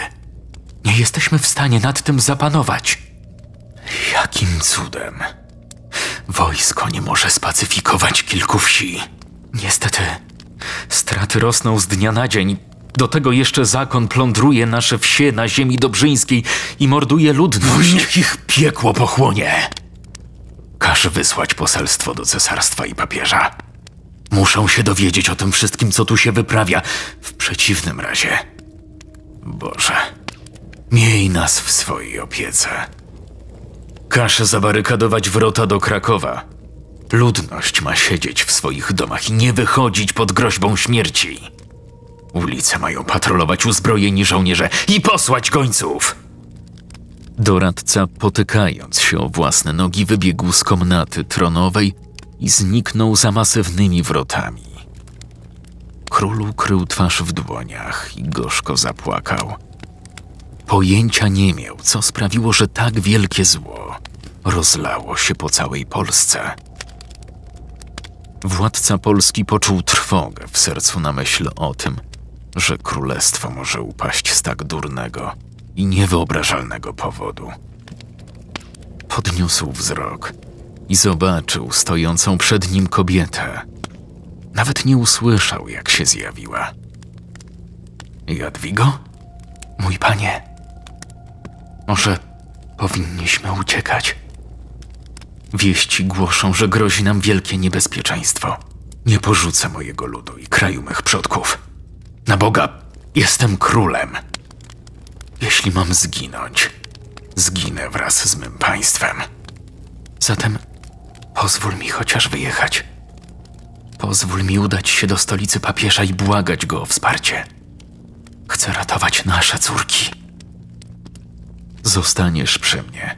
Nie jesteśmy w stanie nad tym zapanować. Jakim cudem? Wojsko nie może spacyfikować kilku wsi. Niestety, straty rosną z dnia na dzień, do tego jeszcze zakon plądruje nasze wsie na ziemi dobrzyńskiej i morduje ludność. Niech ich piekło pochłonie. Każ wysłać poselstwo do cesarstwa i papieża. Muszą się dowiedzieć o tym wszystkim, co tu się wyprawia. W przeciwnym razie... Boże... Miej nas w swojej opiece. Każ zabarykadować wrota do Krakowa. Ludność ma siedzieć w swoich domach i nie wychodzić pod groźbą śmierci. Ulice mają patrolować uzbrojeni żołnierze i posłać gońców! Doradca, potykając się o własne nogi, wybiegł z komnaty tronowej i zniknął za masywnymi wrotami. Król ukrył twarz w dłoniach i gorzko zapłakał. Pojęcia nie miał, co sprawiło, że tak wielkie zło rozlało się po całej Polsce. Władca Polski poczuł trwogę w sercu na myśl o tym – że królestwo może upaść z tak durnego i niewyobrażalnego powodu. Podniósł wzrok i zobaczył stojącą przed nim kobietę. Nawet nie usłyszał, jak się zjawiła. Jadwigo? Mój panie. Może powinniśmy uciekać? Wieści głoszą, że grozi nam wielkie niebezpieczeństwo. Nie porzucę mojego ludu i kraju mych przodków. Na Boga, jestem królem. Jeśli mam zginąć, zginę wraz z mym państwem. Zatem pozwól mi chociaż wyjechać. Pozwól mi udać się do stolicy papieża i błagać go o wsparcie. Chcę ratować nasze córki. Zostaniesz przy mnie.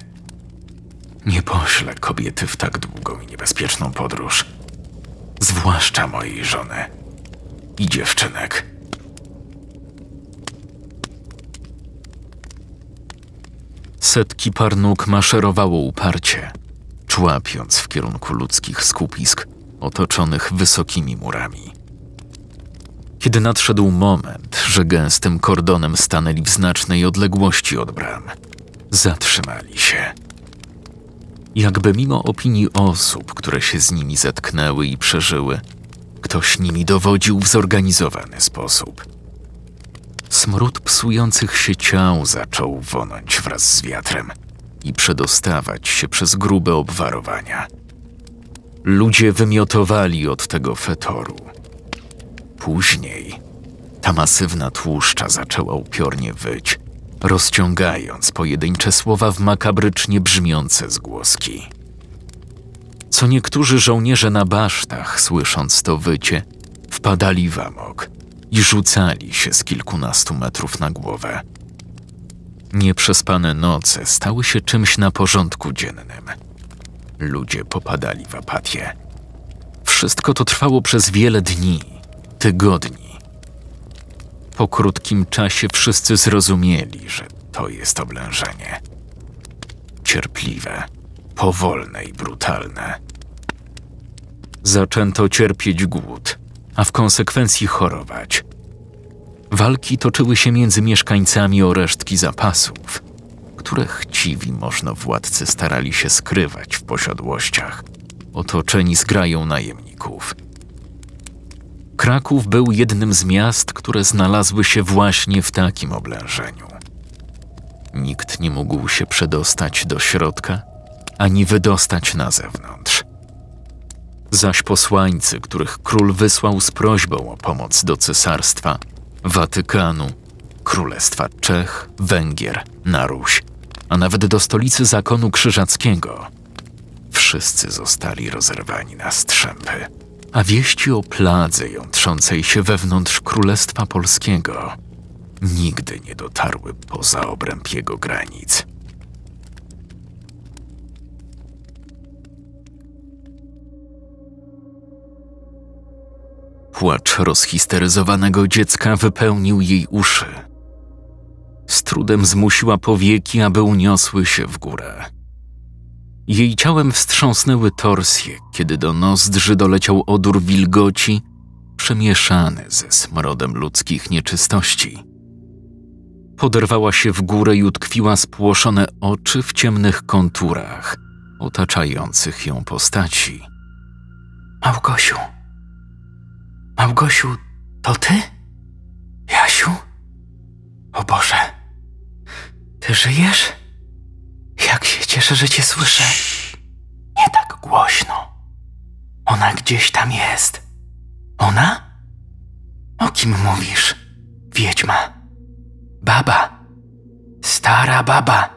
Nie poślę kobiety w tak długą i niebezpieczną podróż. Zwłaszcza mojej żony i dziewczynek. Setki par nóg maszerowało uparcie, człapiąc w kierunku ludzkich skupisk otoczonych wysokimi murami. Kiedy nadszedł moment, że gęstym kordonem stanęli w znacznej odległości od bram, zatrzymali się. Jakby mimo opinii osób, które się z nimi zetknęły i przeżyły, ktoś nimi dowodził w zorganizowany sposób – Smród psujących się ciał zaczął wonąć wraz z wiatrem i przedostawać się przez grube obwarowania. Ludzie wymiotowali od tego fetoru. Później ta masywna tłuszcza zaczęła upiornie wyć, rozciągając pojedyncze słowa w makabrycznie brzmiące zgłoski. Co niektórzy żołnierze na basztach, słysząc to wycie, wpadali w amok – i rzucali się z kilkunastu metrów na głowę. Nieprzespane noce stały się czymś na porządku dziennym. Ludzie popadali w apatię. Wszystko to trwało przez wiele dni, tygodni. Po krótkim czasie wszyscy zrozumieli, że to jest oblężenie. Cierpliwe, powolne i brutalne. Zaczęto cierpieć głód a w konsekwencji chorować. Walki toczyły się między mieszkańcami o resztki zapasów, które chciwi można władcy starali się skrywać w posiadłościach, otoczeni zgrają najemników. Kraków był jednym z miast, które znalazły się właśnie w takim oblężeniu. Nikt nie mógł się przedostać do środka ani wydostać na zewnątrz zaś posłańcy, których król wysłał z prośbą o pomoc do cesarstwa, Watykanu, Królestwa Czech, Węgier, Naruś, a nawet do stolicy zakonu krzyżackiego. Wszyscy zostali rozerwani na strzępy, a wieści o pladze jątrzącej się wewnątrz Królestwa Polskiego nigdy nie dotarły poza obręb jego granic. Płacz rozhisteryzowanego dziecka wypełnił jej uszy. Z trudem zmusiła powieki, aby uniosły się w górę. Jej ciałem wstrząsnęły torsje, kiedy do nozdrzy doleciał odór wilgoci, przemieszany ze smrodem ludzkich nieczystości. Poderwała się w górę i utkwiła spłoszone oczy w ciemnych konturach otaczających ją postaci. Małgosiu! Małgosiu, to ty? Jasiu? O Boże, ty żyjesz? Jak się cieszę, że cię słyszę. nie tak głośno. Ona gdzieś tam jest. Ona? O kim mówisz? Wiedźma. Baba. Stara baba.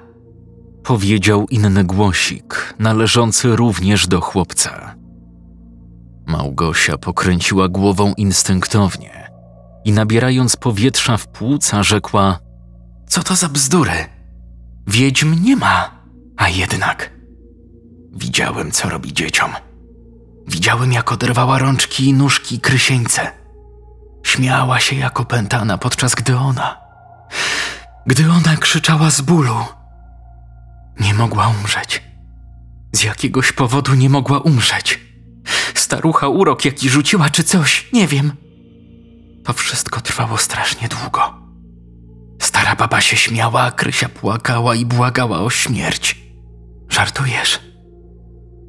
Powiedział inny głosik, należący również do chłopca. Małgosia pokręciła głową instynktownie i nabierając powietrza w płuca rzekła: Co to za bzdury? Wiedźm nie ma, a jednak. Widziałem, co robi dzieciom. Widziałem, jak oderwała rączki i nóżki krysieńce. Śmiała się jak opętana, podczas gdy ona, gdy ona krzyczała z bólu, nie mogła umrzeć. Z jakiegoś powodu nie mogła umrzeć. Starucha urok jaki rzuciła czy coś, nie wiem. To wszystko trwało strasznie długo. Stara baba się śmiała, a Krysia płakała i błagała o śmierć. Żartujesz?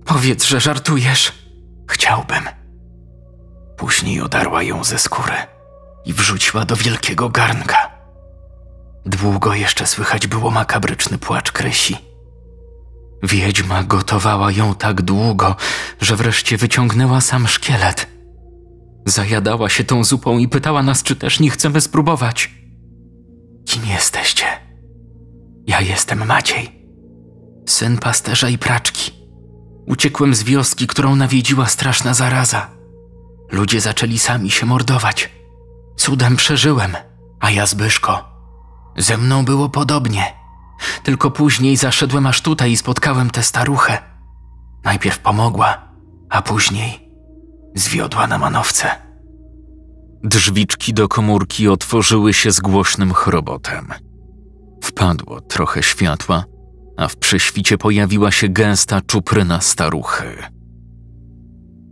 Powiedz, że żartujesz. Chciałbym. Później odarła ją ze skóry i wrzuciła do wielkiego garnka. Długo jeszcze słychać było makabryczny płacz Krysi Wiedźma gotowała ją tak długo, że wreszcie wyciągnęła sam szkielet. Zajadała się tą zupą i pytała nas, czy też nie chcemy spróbować. Kim jesteście? Ja jestem Maciej, syn pasterza i praczki. Uciekłem z wioski, którą nawiedziła straszna zaraza. Ludzie zaczęli sami się mordować. Cudem przeżyłem, a ja Zbyszko. Ze mną było podobnie. Tylko później zaszedłem aż tutaj i spotkałem tę staruchę. Najpierw pomogła, a później zwiodła na manowce. Drzwiczki do komórki otworzyły się z głośnym chrobotem. Wpadło trochę światła, a w prześwicie pojawiła się gęsta czupryna staruchy.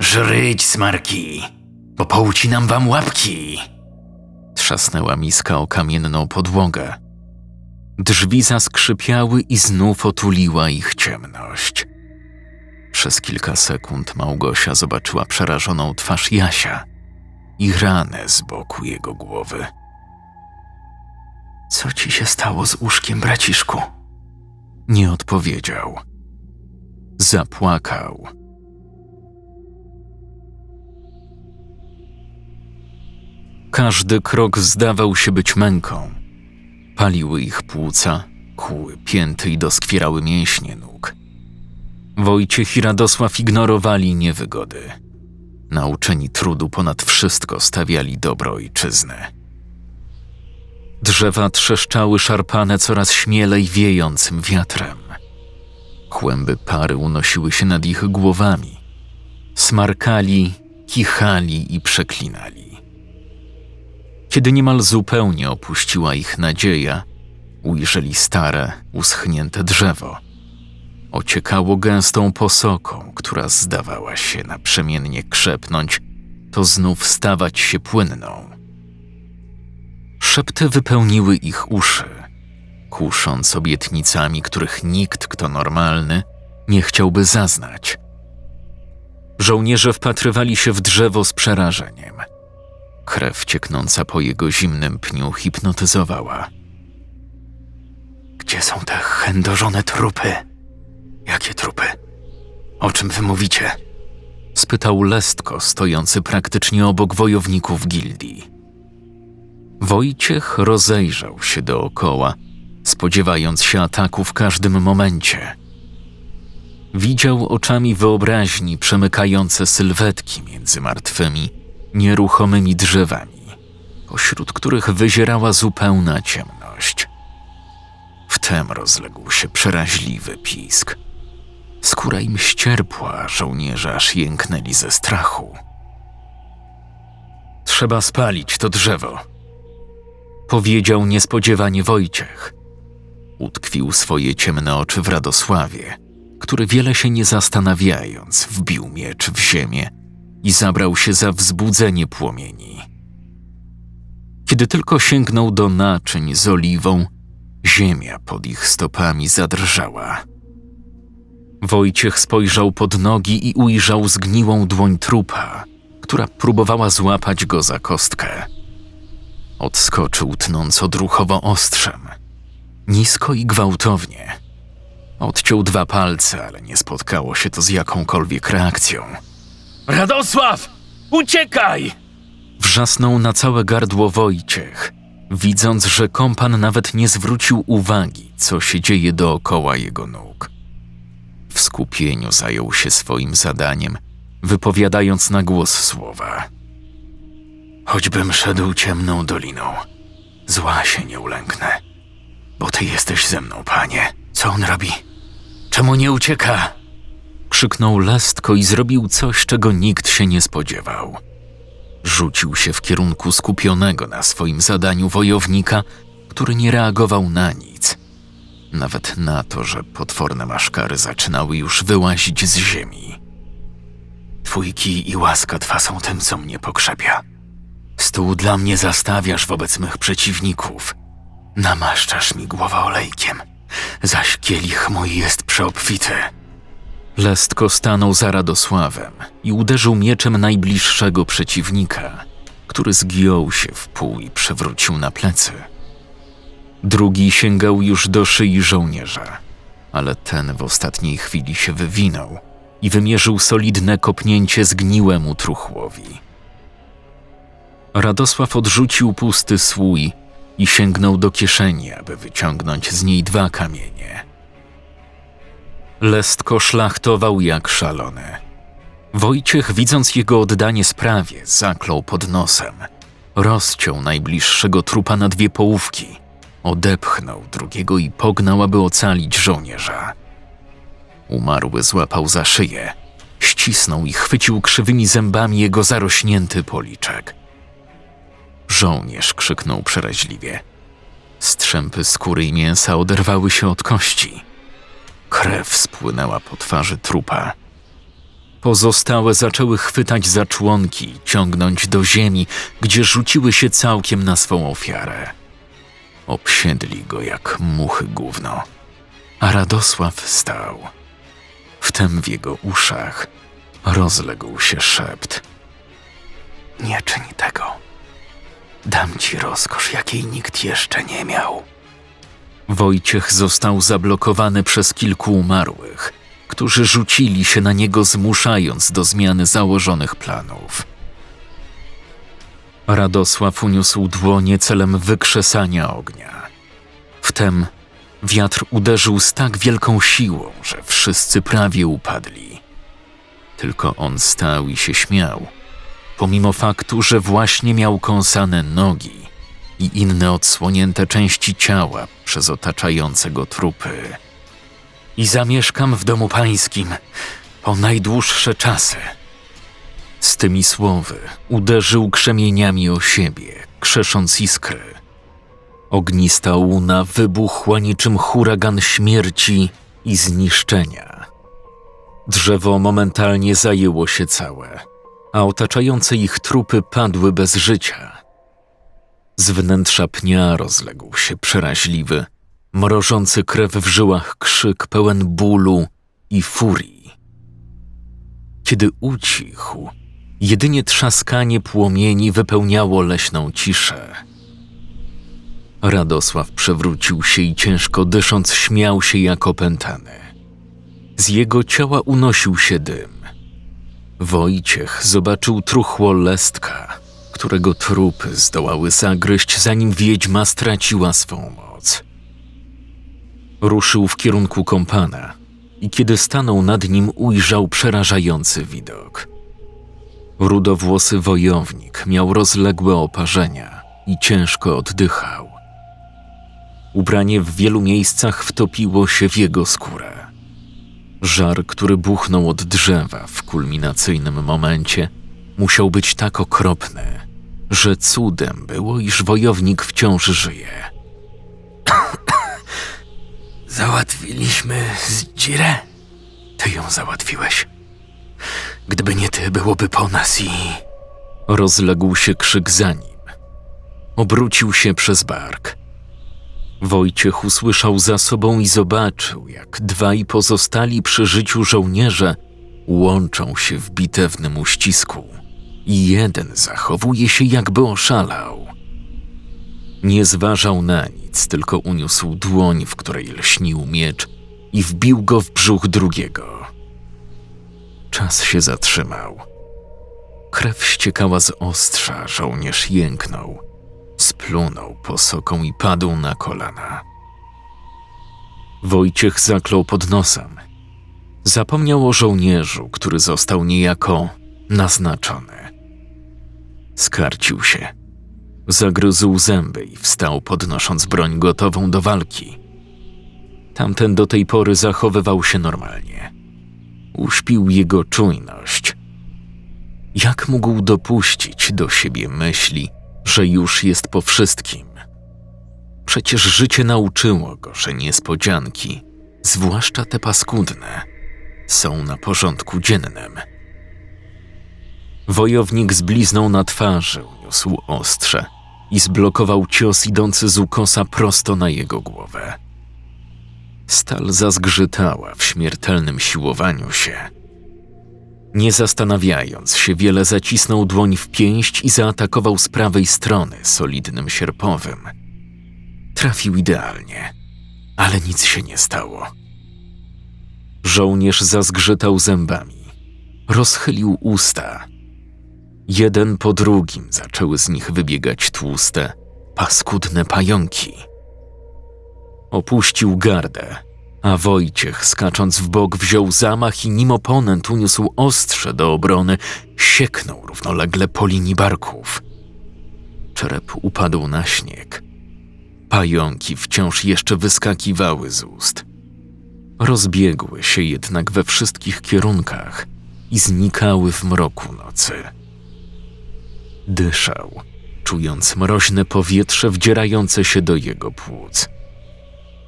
Żryć, smarki, bo poucinam wam łapki! Trzasnęła miska o kamienną podłogę Drzwi zaskrzypiały i znów otuliła ich ciemność. Przez kilka sekund Małgosia zobaczyła przerażoną twarz Jasia i ranę z boku jego głowy. Co ci się stało z łóżkiem, braciszku? Nie odpowiedział. Zapłakał. Każdy krok zdawał się być męką Paliły ich płuca, kłuły pięty i doskwierały mięśnie nóg. Wojciech i Radosław ignorowali niewygody. Nauczeni trudu ponad wszystko stawiali dobro ojczyznę. Drzewa trzeszczały szarpane coraz śmielej wiejącym wiatrem. Kłęby pary unosiły się nad ich głowami. Smarkali, kichali i przeklinali kiedy niemal zupełnie opuściła ich nadzieja, ujrzeli stare, uschnięte drzewo. Ociekało gęstą posoką, która zdawała się naprzemiennie krzepnąć, to znów stawać się płynną. Szepty wypełniły ich uszy, kusząc obietnicami, których nikt, kto normalny, nie chciałby zaznać. Żołnierze wpatrywali się w drzewo z przerażeniem – Krew cieknąca po jego zimnym pniu hipnotyzowała. Gdzie są te chędożone trupy? Jakie trupy? O czym wy mówicie? spytał Lestko, stojący praktycznie obok wojowników gildii. Wojciech rozejrzał się dookoła, spodziewając się ataku w każdym momencie. Widział oczami wyobraźni przemykające sylwetki między martwymi, nieruchomymi drzewami, pośród których wyzierała zupełna ciemność. Wtem rozległ się przeraźliwy pisk. Skóra im ścierpła, żołnierze aż jęknęli ze strachu. Trzeba spalić to drzewo, powiedział niespodziewanie Wojciech. Utkwił swoje ciemne oczy w Radosławie, który wiele się nie zastanawiając wbił miecz w ziemię i zabrał się za wzbudzenie płomieni. Kiedy tylko sięgnął do naczyń z oliwą, ziemia pod ich stopami zadrżała. Wojciech spojrzał pod nogi i ujrzał zgniłą dłoń trupa, która próbowała złapać go za kostkę. Odskoczył tnąc odruchowo ostrzem, nisko i gwałtownie. Odciął dwa palce, ale nie spotkało się to z jakąkolwiek reakcją. Radosław! Uciekaj! Wrzasnął na całe gardło Wojciech, widząc, że kompan nawet nie zwrócił uwagi, co się dzieje dookoła jego nóg. W skupieniu zajął się swoim zadaniem, wypowiadając na głos słowa. Choćbym szedł ciemną doliną, zła się nie ulęknę, bo ty jesteś ze mną, panie. Co on robi? Czemu nie ucieka? krzyknął lastko i zrobił coś, czego nikt się nie spodziewał. Rzucił się w kierunku skupionego na swoim zadaniu wojownika, który nie reagował na nic. Nawet na to, że potworne maszkary zaczynały już wyłazić z ziemi. Twój kij i łaska twa są tym, co mnie pokrzepia. Stół dla mnie zastawiasz wobec mych przeciwników. Namaszczasz mi głowę olejkiem, zaś kielich mój jest przeobfity. Lestko stanął za Radosławem i uderzył mieczem najbliższego przeciwnika, który zgiął się w pół i przewrócił na plecy. Drugi sięgał już do szyi żołnierza, ale ten w ostatniej chwili się wywinął i wymierzył solidne kopnięcie zgniłemu truchłowi. Radosław odrzucił pusty swój i sięgnął do kieszeni, aby wyciągnąć z niej dwa kamienie. Lestko szlachtował jak szalony. Wojciech, widząc jego oddanie sprawie, zaklął pod nosem. Rozciął najbliższego trupa na dwie połówki. Odepchnął drugiego i pognał, aby ocalić żołnierza. Umarły złapał za szyję, ścisnął i chwycił krzywymi zębami jego zarośnięty policzek. Żołnierz krzyknął przeraźliwie. Strzępy skóry i mięsa oderwały się od kości – Krew spłynęła po twarzy trupa. Pozostałe zaczęły chwytać za członki, ciągnąć do ziemi, gdzie rzuciły się całkiem na swą ofiarę. Obsiedli go jak muchy gówno. A Radosław stał. Wtem w jego uszach rozległ się szept. Nie czyni tego. Dam ci rozkosz, jakiej nikt jeszcze nie miał. Wojciech został zablokowany przez kilku umarłych, którzy rzucili się na niego, zmuszając do zmiany założonych planów. Radosław uniósł dłonie celem wykrzesania ognia. Wtem wiatr uderzył z tak wielką siłą, że wszyscy prawie upadli. Tylko on stał i się śmiał, pomimo faktu, że właśnie miał kąsane nogi i inne odsłonięte części ciała przez otaczające go trupy. I zamieszkam w domu pańskim po najdłuższe czasy. Z tymi słowy uderzył krzemieniami o siebie, krzesząc iskry. Ognista łuna wybuchła niczym huragan śmierci i zniszczenia. Drzewo momentalnie zajęło się całe, a otaczające ich trupy padły bez życia – z wnętrza pnia rozległ się przeraźliwy, mrożący krew w żyłach krzyk pełen bólu i furii. Kiedy ucichł, jedynie trzaskanie płomieni wypełniało leśną ciszę. Radosław przewrócił się i ciężko dysząc śmiał się jak opętany. Z jego ciała unosił się dym. Wojciech zobaczył truchło lestka którego trupy zdołały zagryźć, zanim wiedźma straciła swą moc. Ruszył w kierunku kompana i kiedy stanął nad nim, ujrzał przerażający widok. Rudowłosy wojownik miał rozległe oparzenia i ciężko oddychał. Ubranie w wielu miejscach wtopiło się w jego skórę. Żar, który buchnął od drzewa w kulminacyjnym momencie, musiał być tak okropny, że cudem było, iż wojownik wciąż żyje. [COUGHS] Załatwiliśmy z Dzirę? Ty ją załatwiłeś. Gdyby nie ty, byłoby po nas i... Rozległ się krzyk za nim. Obrócił się przez bark. Wojciech usłyszał za sobą i zobaczył, jak dwaj pozostali przy życiu żołnierze łączą się w bitewnym uścisku. Jeden zachowuje się jakby oszalał. Nie zważał na nic, tylko uniósł dłoń, w której lśnił miecz i wbił go w brzuch drugiego. Czas się zatrzymał. Krew ściekała z ostrza, żołnierz jęknął, splunął posoką i padł na kolana. Wojciech zaklął pod nosem. Zapomniał o żołnierzu, który został niejako naznaczony. Skarcił się. Zagryzł zęby i wstał, podnosząc broń gotową do walki. Tamten do tej pory zachowywał się normalnie. Uśpił jego czujność. Jak mógł dopuścić do siebie myśli, że już jest po wszystkim? Przecież życie nauczyło go, że niespodzianki, zwłaszcza te paskudne, są na porządku dziennym. Wojownik z blizną na twarzy uniósł ostrze i zblokował cios idący z ukosa prosto na jego głowę. Stal zazgrzytała w śmiertelnym siłowaniu się. Nie zastanawiając się wiele, zacisnął dłoń w pięść i zaatakował z prawej strony solidnym sierpowym. Trafił idealnie, ale nic się nie stało. Żołnierz zazgrzytał zębami, rozchylił usta Jeden po drugim zaczęły z nich wybiegać tłuste, paskudne pająki. Opuścił gardę, a Wojciech, skacząc w bok, wziął zamach i nim oponent uniósł ostrze do obrony, sieknął równolegle po linii barków. Czerep upadł na śnieg. Pająki wciąż jeszcze wyskakiwały z ust. Rozbiegły się jednak we wszystkich kierunkach i znikały w mroku nocy. Dyszał, czując mroźne powietrze wdzierające się do jego płuc.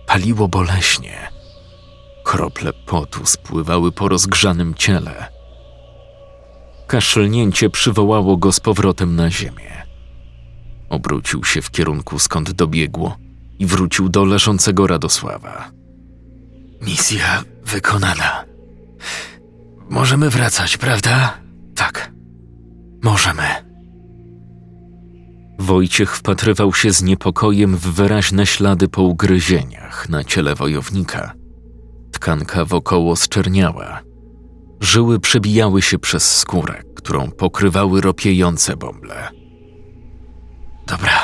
Paliło boleśnie. Krople potu spływały po rozgrzanym ciele. Kaszlnięcie przywołało go z powrotem na ziemię. Obrócił się w kierunku skąd dobiegło i wrócił do leżącego Radosława. Misja wykonana. Możemy wracać, prawda? Tak. Możemy. Wojciech wpatrywał się z niepokojem w wyraźne ślady po ugryzieniach na ciele wojownika. Tkanka wokoło zczerniała. Żyły przebijały się przez skórę, którą pokrywały ropiejące bąble. Dobra.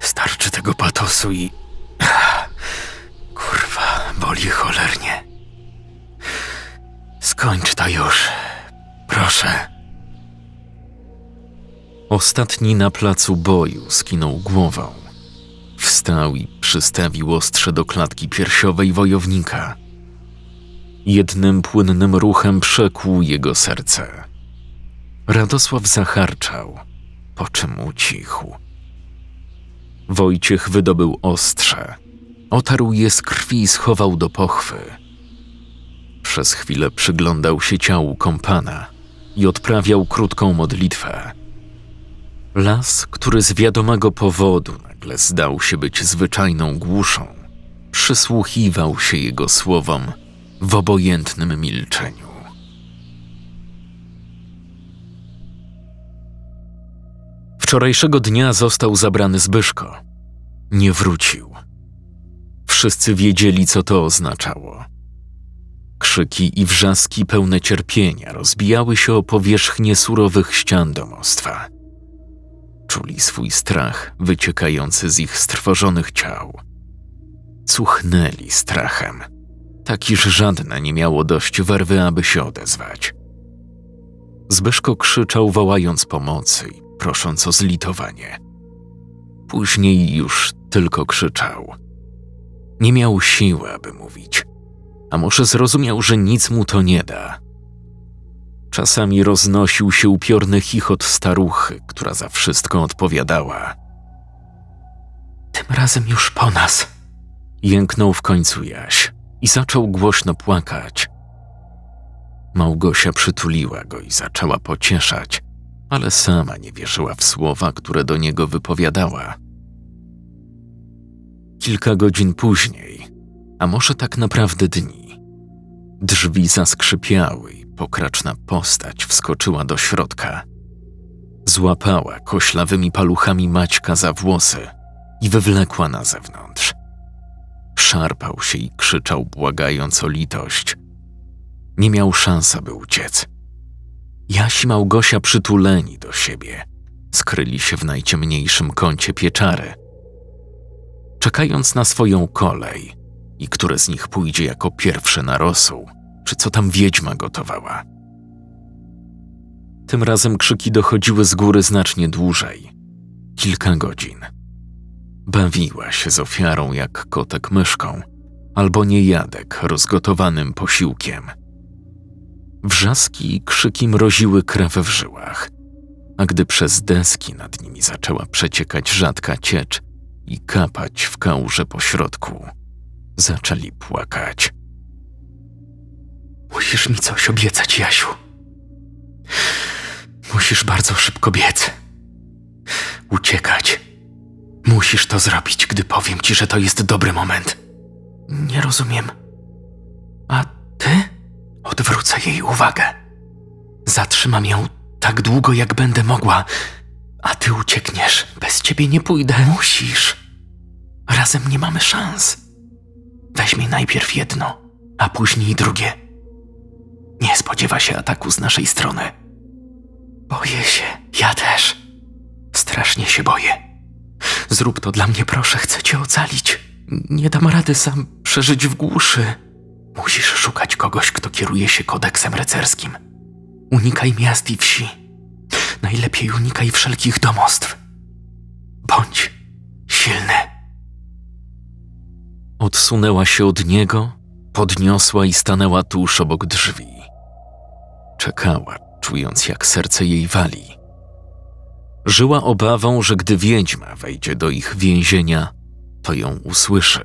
Starczy tego patosu i... [SIGHS] Kurwa, boli cholernie. Skończ to już. Proszę. Ostatni na placu boju skinął głową. Wstał i przystawił ostrze do klatki piersiowej wojownika. Jednym płynnym ruchem przekłuł jego serce. Radosław zacharczał, po czym ucichł. Wojciech wydobył ostrze, otarł je z krwi i schował do pochwy. Przez chwilę przyglądał się ciału kompana i odprawiał krótką modlitwę – Las, który z wiadomego powodu nagle zdał się być zwyczajną głuszą, przysłuchiwał się jego słowom w obojętnym milczeniu. Wczorajszego dnia został zabrany Zbyszko. Nie wrócił. Wszyscy wiedzieli, co to oznaczało. Krzyki i wrzaski pełne cierpienia rozbijały się o powierzchnię surowych ścian domostwa czuli swój strach wyciekający z ich strwożonych ciał. Cuchnęli strachem, tak iż żadne nie miało dość werwy, aby się odezwać. Zbyszko krzyczał, wołając pomocy i prosząc o zlitowanie. Później już tylko krzyczał. Nie miał siły, aby mówić, a może zrozumiał, że nic mu to nie da Czasami roznosił się upiorny chichot staruchy, która za wszystko odpowiadała. Tym razem już po nas, jęknął w końcu Jaś i zaczął głośno płakać. Małgosia przytuliła go i zaczęła pocieszać, ale sama nie wierzyła w słowa, które do niego wypowiadała. Kilka godzin później, a może tak naprawdę dni, drzwi zaskrzypiały Pokraczna postać wskoczyła do środka. Złapała koślawymi paluchami Maćka za włosy i wywlekła na zewnątrz. Szarpał się i krzyczał, błagając o litość. Nie miał szansa by uciec. Jaś i Małgosia przytuleni do siebie, skryli się w najciemniejszym kącie pieczary. Czekając na swoją kolej i które z nich pójdzie jako pierwszy na rosół, czy co tam wiedźma gotowała. Tym razem krzyki dochodziły z góry znacznie dłużej kilka godzin. Bawiła się z ofiarą jak kotek myszką albo niejadek rozgotowanym posiłkiem. Wrzaski i krzyki mroziły krew w żyłach, a gdy przez deski nad nimi zaczęła przeciekać rzadka ciecz i kapać w kałuże po środku, zaczęli płakać. Musisz mi coś obiecać, Jasiu. Musisz bardzo szybko biec. Uciekać. Musisz to zrobić, gdy powiem ci, że to jest dobry moment. Nie rozumiem. A ty? Odwrócę jej uwagę. Zatrzymam ją tak długo, jak będę mogła, a ty uciekniesz. Bez ciebie nie pójdę. Musisz. Razem nie mamy szans. Weźmie najpierw jedno, a później drugie. Nie spodziewa się ataku z naszej strony. Boję się. Ja też. Strasznie się boję. Zrób to dla mnie, proszę, chcę cię ocalić. Nie dam rady sam przeżyć w głuszy. Musisz szukać kogoś, kto kieruje się kodeksem rycerskim. Unikaj miast i wsi. Najlepiej unikaj wszelkich domostw. Bądź silny. Odsunęła się od niego, podniosła i stanęła tuż obok drzwi. Czekała, czując jak serce jej wali. Żyła obawą, że gdy wiedźma wejdzie do ich więzienia, to ją usłyszy.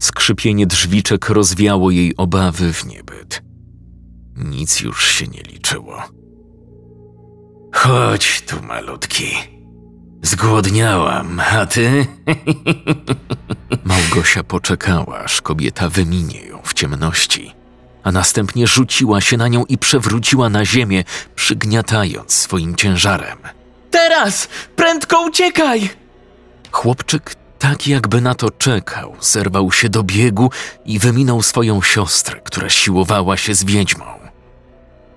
Skrzypienie drzwiczek rozwiało jej obawy w niebyt. Nic już się nie liczyło. Chodź tu, malutki. Zgłodniałam, a ty? [LAUGHS] Małgosia poczekała, aż kobieta wyminie ją w ciemności a następnie rzuciła się na nią i przewróciła na ziemię, przygniatając swoim ciężarem. Teraz! Prędko uciekaj! Chłopczyk, tak jakby na to czekał, zerwał się do biegu i wyminął swoją siostrę, która siłowała się z wiedźmą.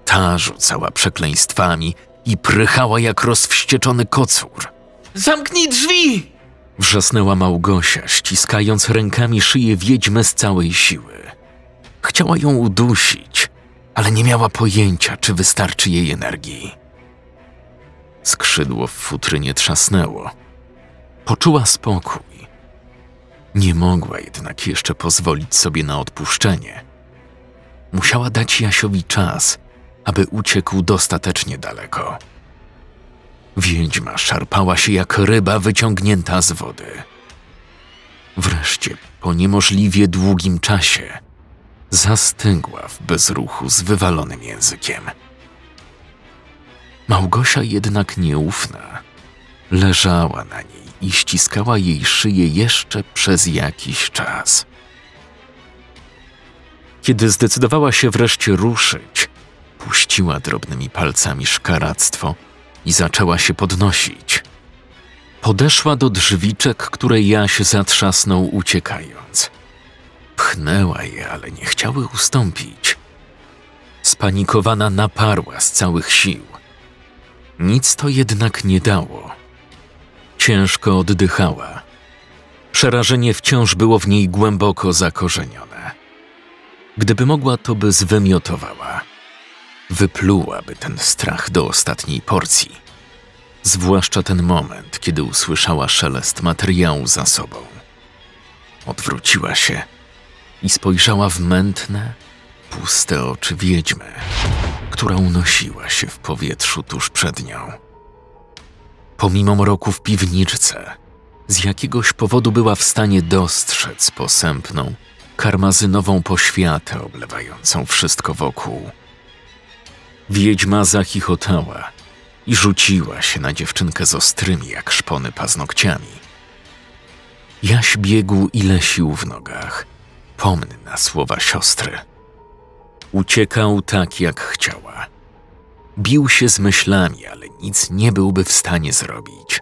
Ta rzucała przekleństwami i prychała jak rozwścieczony kocur. Zamknij drzwi! Wrzasnęła Małgosia, ściskając rękami szyję wiedźmy z całej siły. Chciała ją udusić, ale nie miała pojęcia, czy wystarczy jej energii. Skrzydło w futrynie trzasnęło. Poczuła spokój. Nie mogła jednak jeszcze pozwolić sobie na odpuszczenie. Musiała dać Jasiowi czas, aby uciekł dostatecznie daleko. Wiedźma szarpała się jak ryba wyciągnięta z wody. Wreszcie, po niemożliwie długim czasie, Zastygła w bezruchu z wywalonym językiem. Małgosia jednak nieufna leżała na niej i ściskała jej szyję jeszcze przez jakiś czas. Kiedy zdecydowała się wreszcie ruszyć, puściła drobnymi palcami szkaractwo i zaczęła się podnosić. Podeszła do drzwiczek, które Jaś zatrzasnął uciekając. Pchnęła je, ale nie chciały ustąpić. Spanikowana naparła z całych sił. Nic to jednak nie dało. Ciężko oddychała. Przerażenie wciąż było w niej głęboko zakorzenione. Gdyby mogła, to by zwymiotowała. Wyplułaby ten strach do ostatniej porcji. Zwłaszcza ten moment, kiedy usłyszała szelest materiału za sobą. Odwróciła się i spojrzała w mętne, puste oczy wiedźmy, która unosiła się w powietrzu tuż przed nią. Pomimo mroku w piwniczce, z jakiegoś powodu była w stanie dostrzec posępną, karmazynową poświatę oblewającą wszystko wokół. Wiedźma zachichotała i rzuciła się na dziewczynkę z ostrymi jak szpony paznokciami. Jaś biegł ile sił w nogach, pomny na słowa siostry. Uciekał tak, jak chciała. Bił się z myślami, ale nic nie byłby w stanie zrobić.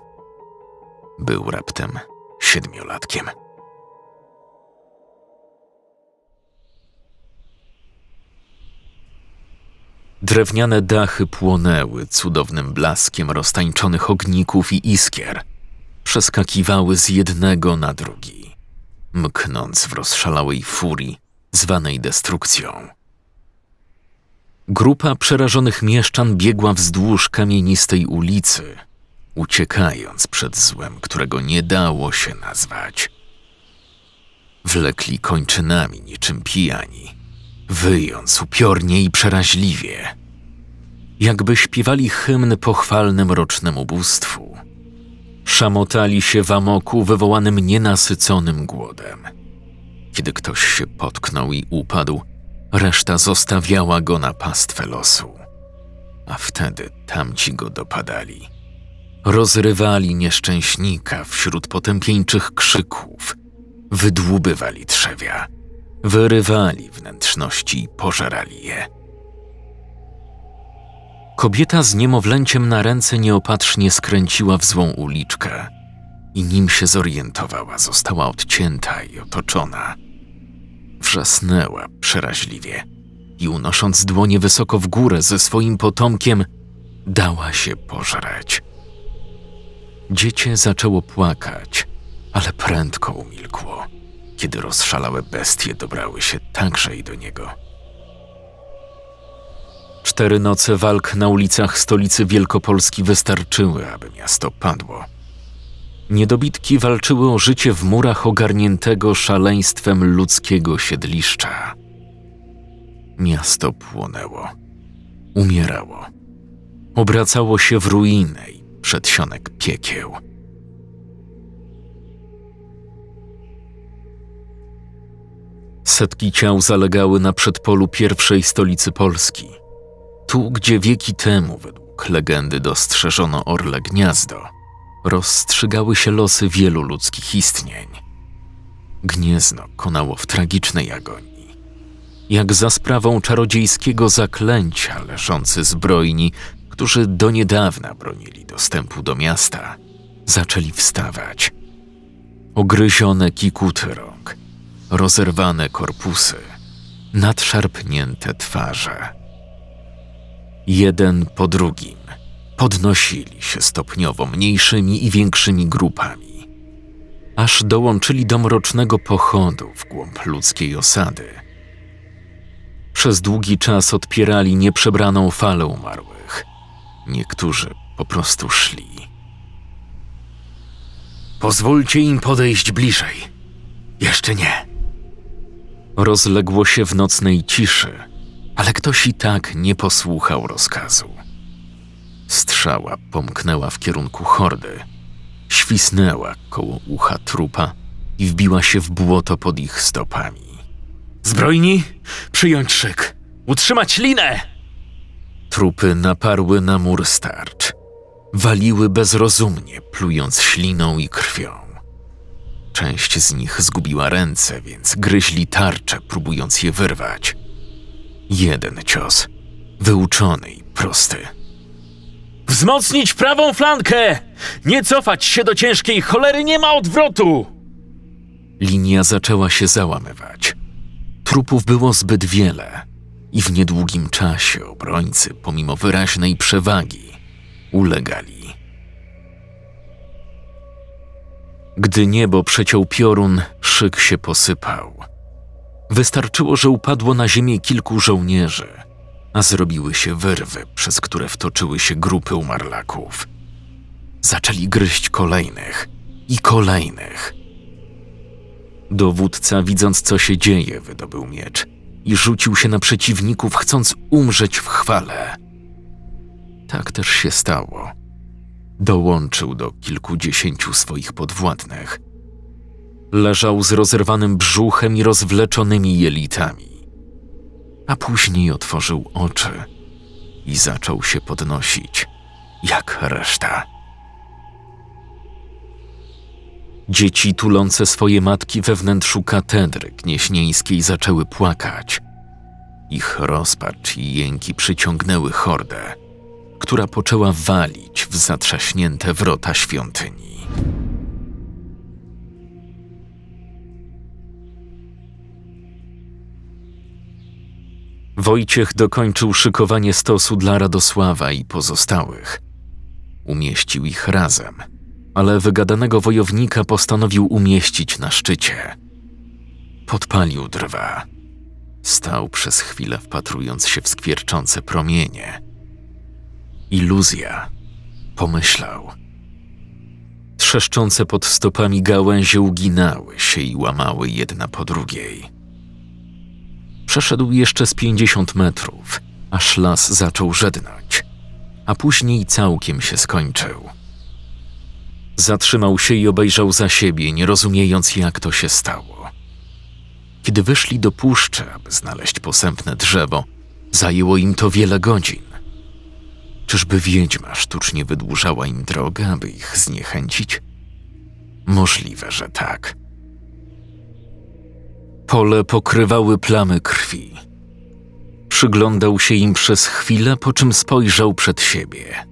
Był raptem siedmiolatkiem. Drewniane dachy płonęły cudownym blaskiem roztańczonych ogników i iskier. Przeskakiwały z jednego na drugi mknąc w rozszalałej furii, zwanej destrukcją. Grupa przerażonych mieszczan biegła wzdłuż kamienistej ulicy, uciekając przed złem, którego nie dało się nazwać. Wlekli kończynami niczym pijani, wyjąc upiornie i przeraźliwie, jakby śpiewali hymn pochwalnym rocznemu bóstwu szamotali się w amoku wywołanym nienasyconym głodem. Kiedy ktoś się potknął i upadł, reszta zostawiała go na pastwę losu. A wtedy tamci go dopadali. Rozrywali nieszczęśnika wśród potępieńczych krzyków, wydłubywali trzewia, wyrywali wnętrzności i pożerali je Kobieta z niemowlęciem na ręce nieopatrznie skręciła w złą uliczkę i nim się zorientowała, została odcięta i otoczona. Wrzasnęła przeraźliwie i unosząc dłonie wysoko w górę ze swoim potomkiem, dała się pożreć. Dziecię zaczęło płakać, ale prędko umilkło, kiedy rozszalałe bestie dobrały się także i do niego. Cztery noce walk na ulicach stolicy Wielkopolski wystarczyły, aby miasto padło. Niedobitki walczyły o życie w murach ogarniętego szaleństwem ludzkiego siedliszcza. Miasto płonęło, umierało, obracało się w ruinę i przedsionek piekieł. Setki ciał zalegały na przedpolu pierwszej stolicy Polski. Tu, gdzie wieki temu, według legendy, dostrzeżono orle gniazdo, rozstrzygały się losy wielu ludzkich istnień. Gniezno konało w tragicznej agonii. Jak za sprawą czarodziejskiego zaklęcia leżący zbrojni, którzy do niedawna bronili dostępu do miasta, zaczęli wstawać. Ogryzione kikuty rąk, rozerwane korpusy, nadszarpnięte twarze – jeden po drugim, podnosili się stopniowo mniejszymi i większymi grupami, aż dołączyli do mrocznego pochodu w głąb ludzkiej osady. Przez długi czas odpierali nieprzebraną falę umarłych. Niektórzy po prostu szli. Pozwólcie im podejść bliżej. Jeszcze nie. Rozległo się w nocnej ciszy ale ktoś i tak nie posłuchał rozkazu. Strzała pomknęła w kierunku hordy, świsnęła koło ucha trupa i wbiła się w błoto pod ich stopami. Zbrojni, przyjąć szyk! Utrzymać linę! Trupy naparły na mur starcz. Waliły bezrozumnie, plując śliną i krwią. Część z nich zgubiła ręce, więc gryźli tarcze, próbując je wyrwać – Jeden cios. Wyuczony i prosty. Wzmocnić prawą flankę! Nie cofać się do ciężkiej cholery, nie ma odwrotu! Linia zaczęła się załamywać. Trupów było zbyt wiele i w niedługim czasie obrońcy, pomimo wyraźnej przewagi, ulegali. Gdy niebo przeciął piorun, szyk się posypał Wystarczyło, że upadło na ziemię kilku żołnierzy, a zrobiły się wyrwy, przez które wtoczyły się grupy umarlaków. Zaczęli gryźć kolejnych i kolejnych. Dowódca, widząc co się dzieje, wydobył miecz i rzucił się na przeciwników, chcąc umrzeć w chwale. Tak też się stało. Dołączył do kilkudziesięciu swoich podwładnych Leżał z rozerwanym brzuchem i rozwleczonymi jelitami. A później otworzył oczy i zaczął się podnosić, jak reszta. Dzieci tulące swoje matki we wnętrzu katedry gnieśnieńskiej zaczęły płakać. Ich rozpacz i jęki przyciągnęły hordę, która poczęła walić w zatrzaśnięte wrota świątyni. Wojciech dokończył szykowanie stosu dla Radosława i pozostałych. Umieścił ich razem, ale wygadanego wojownika postanowił umieścić na szczycie. Podpalił drwa. Stał przez chwilę, wpatrując się w skwierczące promienie. Iluzja, pomyślał. Trzeszczące pod stopami gałęzie uginały się i łamały jedna po drugiej. Przeszedł jeszcze z pięćdziesiąt metrów, aż las zaczął żednać, a później całkiem się skończył. Zatrzymał się i obejrzał za siebie, nie rozumiejąc, jak to się stało. Kiedy wyszli do puszczy, aby znaleźć posępne drzewo, zajęło im to wiele godzin. Czyżby wiedźma sztucznie wydłużała im drogę, aby ich zniechęcić? Możliwe, że tak. Pole pokrywały plamy krwi. Przyglądał się im przez chwilę, po czym spojrzał przed siebie.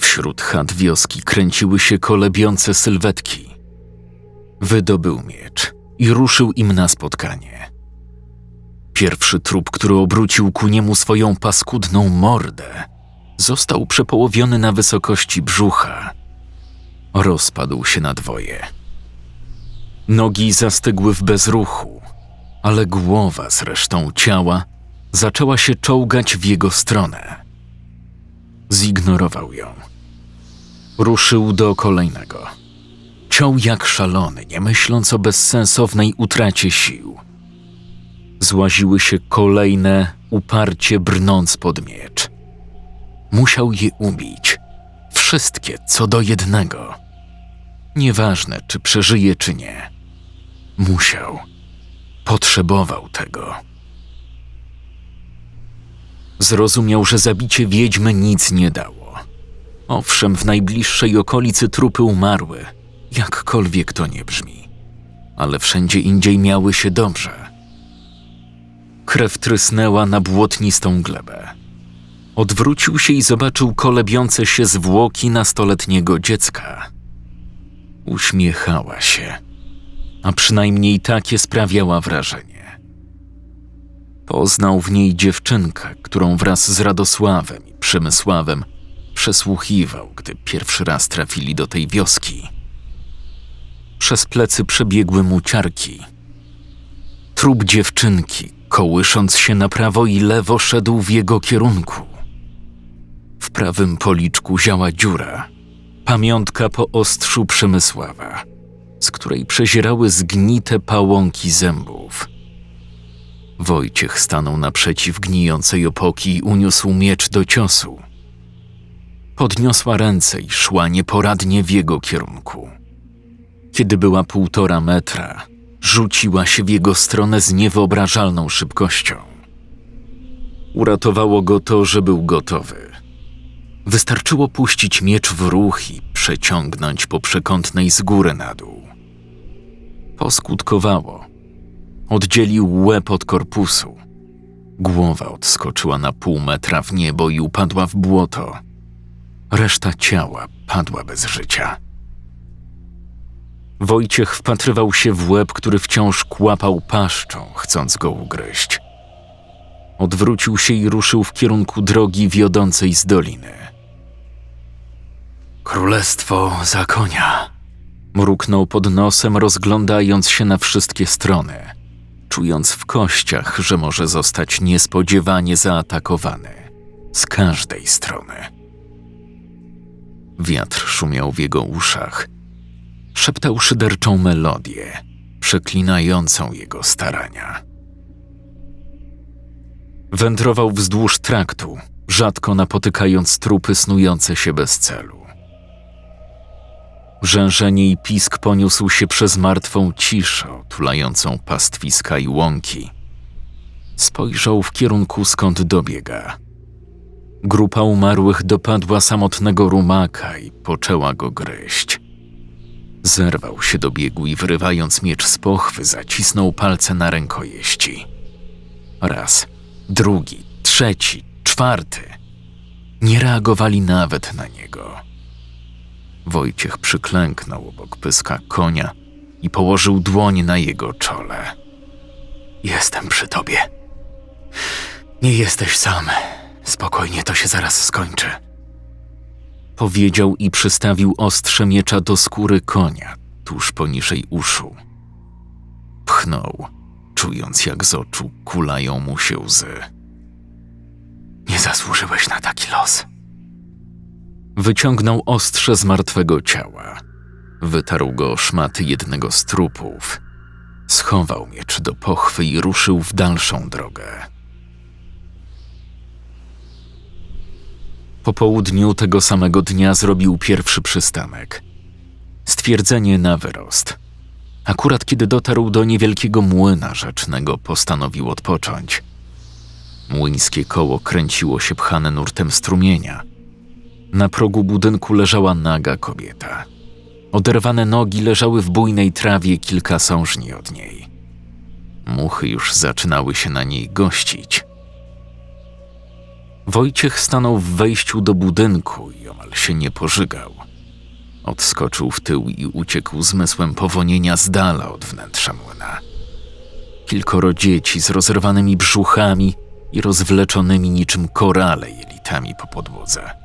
Wśród chat wioski kręciły się kolebiące sylwetki. Wydobył miecz i ruszył im na spotkanie. Pierwszy trup, który obrócił ku niemu swoją paskudną mordę, został przepołowiony na wysokości brzucha. Rozpadł się na dwoje. Nogi zastygły w bezruchu, ale głowa z resztą ciała zaczęła się czołgać w jego stronę. Zignorował ją. Ruszył do kolejnego. Ciął jak szalony, nie myśląc o bezsensownej utracie sił. Złaziły się kolejne, uparcie brnąc pod miecz. Musiał je ubić. Wszystkie co do jednego. Nieważne, czy przeżyje, czy nie. Musiał. Potrzebował tego. Zrozumiał, że zabicie wiedźmy nic nie dało. Owszem, w najbliższej okolicy trupy umarły, jakkolwiek to nie brzmi. Ale wszędzie indziej miały się dobrze. Krew trysnęła na błotnistą glebę. Odwrócił się i zobaczył kolebiące się zwłoki nastoletniego dziecka. Uśmiechała się a przynajmniej takie sprawiała wrażenie. Poznał w niej dziewczynkę, którą wraz z Radosławem i Przemysławem przesłuchiwał, gdy pierwszy raz trafili do tej wioski. Przez plecy przebiegły mu ciarki. Trup dziewczynki, kołysząc się na prawo i lewo, szedł w jego kierunku. W prawym policzku ziała dziura, pamiątka po ostrzu Przemysława z której przezierały zgnite pałąki zębów. Wojciech stanął naprzeciw gnijącej opoki i uniósł miecz do ciosu. Podniosła ręce i szła nieporadnie w jego kierunku. Kiedy była półtora metra, rzuciła się w jego stronę z niewyobrażalną szybkością. Uratowało go to, że był gotowy. Wystarczyło puścić miecz w ruch i przeciągnąć po przekątnej z góry na dół poskutkowało. Oddzielił łeb od korpusu. Głowa odskoczyła na pół metra w niebo i upadła w błoto. Reszta ciała padła bez życia. Wojciech wpatrywał się w łeb, który wciąż kłapał paszczą, chcąc go ugryźć. Odwrócił się i ruszył w kierunku drogi wiodącej z doliny. Królestwo za konia Mruknął pod nosem, rozglądając się na wszystkie strony, czując w kościach, że może zostać niespodziewanie zaatakowany z każdej strony. Wiatr szumiał w jego uszach, szeptał szyderczą melodię, przeklinającą jego starania. Wędrował wzdłuż traktu, rzadko napotykając trupy snujące się bez celu. Brzężenie i pisk poniósł się przez martwą ciszę otulającą pastwiska i łąki. Spojrzał w kierunku, skąd dobiega. Grupa umarłych dopadła samotnego rumaka i poczęła go gryźć. Zerwał się do biegu i wyrywając miecz z pochwy, zacisnął palce na rękojeści. Raz, drugi, trzeci, czwarty. Nie reagowali nawet na niego. Wojciech przyklęknął obok pyska konia i położył dłoń na jego czole. Jestem przy tobie. Nie jesteś sam. Spokojnie, to się zaraz skończy. Powiedział i przystawił ostrze miecza do skóry konia, tuż poniżej uszu. Pchnął, czując jak z oczu kulają mu się łzy. Nie zasłużyłeś na taki los. Wyciągnął ostrze z martwego ciała. Wytarł go szmaty jednego z trupów. Schował miecz do pochwy i ruszył w dalszą drogę. Po południu tego samego dnia zrobił pierwszy przystanek. Stwierdzenie na wyrost. Akurat kiedy dotarł do niewielkiego młyna rzecznego, postanowił odpocząć. Młyńskie koło kręciło się pchane nurtem strumienia – na progu budynku leżała naga kobieta. Oderwane nogi leżały w bujnej trawie kilka sążni od niej. Muchy już zaczynały się na niej gościć. Wojciech stanął w wejściu do budynku i omal się nie pożygał. Odskoczył w tył i uciekł zmysłem powonienia z dala od wnętrza młyna. Kilkoro dzieci z rozerwanymi brzuchami i rozwleczonymi niczym korale jelitami po podłodze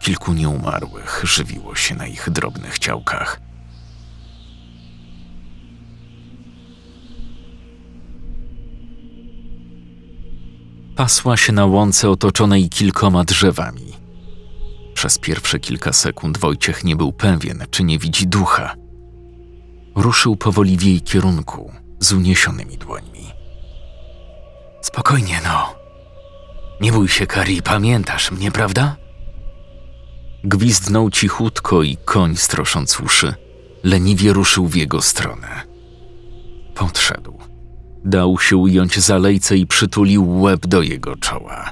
Kilku nieumarłych żywiło się na ich drobnych ciałkach. Pasła się na łące otoczonej kilkoma drzewami. Przez pierwsze kilka sekund Wojciech nie był pewien, czy nie widzi ducha. Ruszył powoli w jej kierunku, z uniesionymi dłońmi. Spokojnie, no. Nie bój się, Kari, pamiętasz mnie, prawda? Gwizdnął cichutko i koń strosząc uszy, leniwie ruszył w jego stronę. Podszedł. Dał się ująć zalejce i przytulił łeb do jego czoła.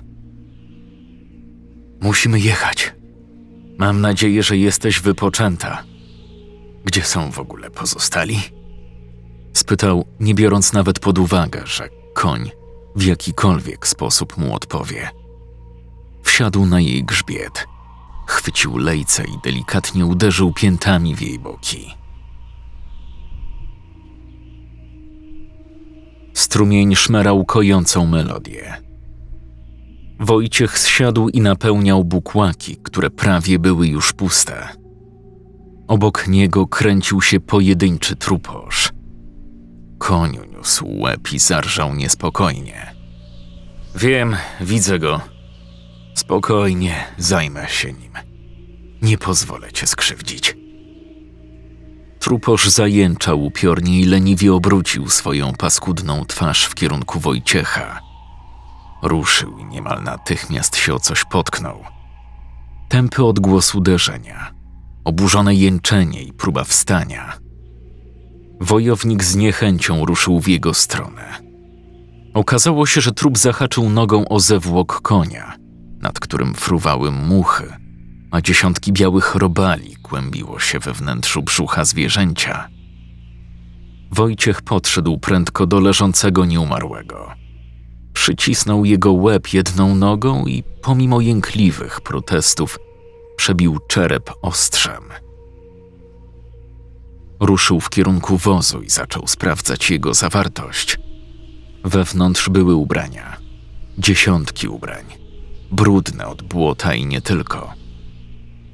Musimy jechać. Mam nadzieję, że jesteś wypoczęta. Gdzie są w ogóle pozostali? Spytał, nie biorąc nawet pod uwagę, że koń w jakikolwiek sposób mu odpowie. Wsiadł na jej grzbiet Chwycił lejce i delikatnie uderzył piętami w jej boki. Strumień szmerał kojącą melodię. Wojciech zsiadł i napełniał bukłaki, które prawie były już puste. Obok niego kręcił się pojedynczy truposz. Koniu niósł łeb i zarżał niespokojnie. Wiem, widzę go – Spokojnie, zajmę się nim. Nie pozwolę cię skrzywdzić. Truposz zajęczał upiornie i leniwie obrócił swoją paskudną twarz w kierunku Wojciecha. Ruszył i niemal natychmiast się o coś potknął. Tępy odgłos uderzenia, oburzone jęczenie i próba wstania. Wojownik z niechęcią ruszył w jego stronę. Okazało się, że trup zahaczył nogą o zewłok konia – nad którym fruwały muchy, a dziesiątki białych robali kłębiło się we wnętrzu brzucha zwierzęcia. Wojciech podszedł prędko do leżącego nieumarłego. Przycisnął jego łeb jedną nogą i pomimo jękliwych protestów przebił czerep ostrzem. Ruszył w kierunku wozu i zaczął sprawdzać jego zawartość. Wewnątrz były ubrania, dziesiątki ubrań, brudne od błota i nie tylko.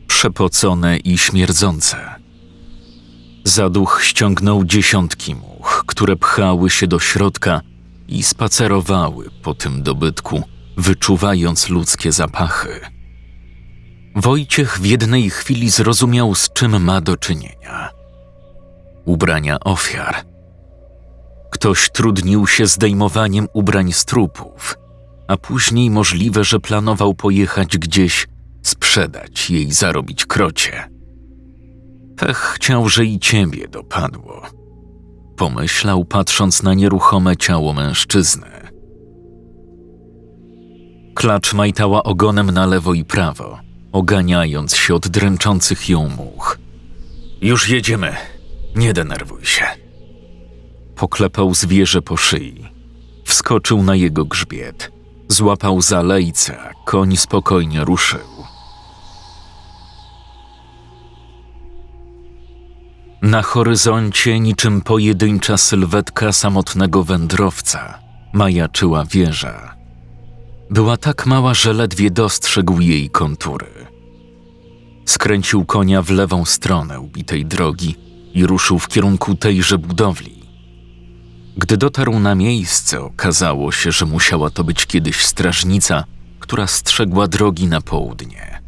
Przepocone i śmierdzące. Zaduch ściągnął dziesiątki much, które pchały się do środka i spacerowały po tym dobytku, wyczuwając ludzkie zapachy. Wojciech w jednej chwili zrozumiał, z czym ma do czynienia. Ubrania ofiar. Ktoś trudnił się zdejmowaniem ubrań z trupów – a później możliwe, że planował pojechać gdzieś, sprzedać jej, zarobić krocie. Pech chciał, że i ciebie dopadło. Pomyślał, patrząc na nieruchome ciało mężczyzny. Klacz majtała ogonem na lewo i prawo, oganiając się od dręczących ją much. Już jedziemy, nie denerwuj się. Poklepał zwierzę po szyi. Wskoczył na jego grzbiet. Złapał za lejce, koń spokojnie ruszył. Na horyzoncie, niczym pojedyncza sylwetka samotnego wędrowca, majaczyła wieża. Była tak mała, że ledwie dostrzegł jej kontury. Skręcił konia w lewą stronę ubitej drogi i ruszył w kierunku tejże budowli gdy dotarł na miejsce, okazało się, że musiała to być kiedyś strażnica, która strzegła drogi na południe.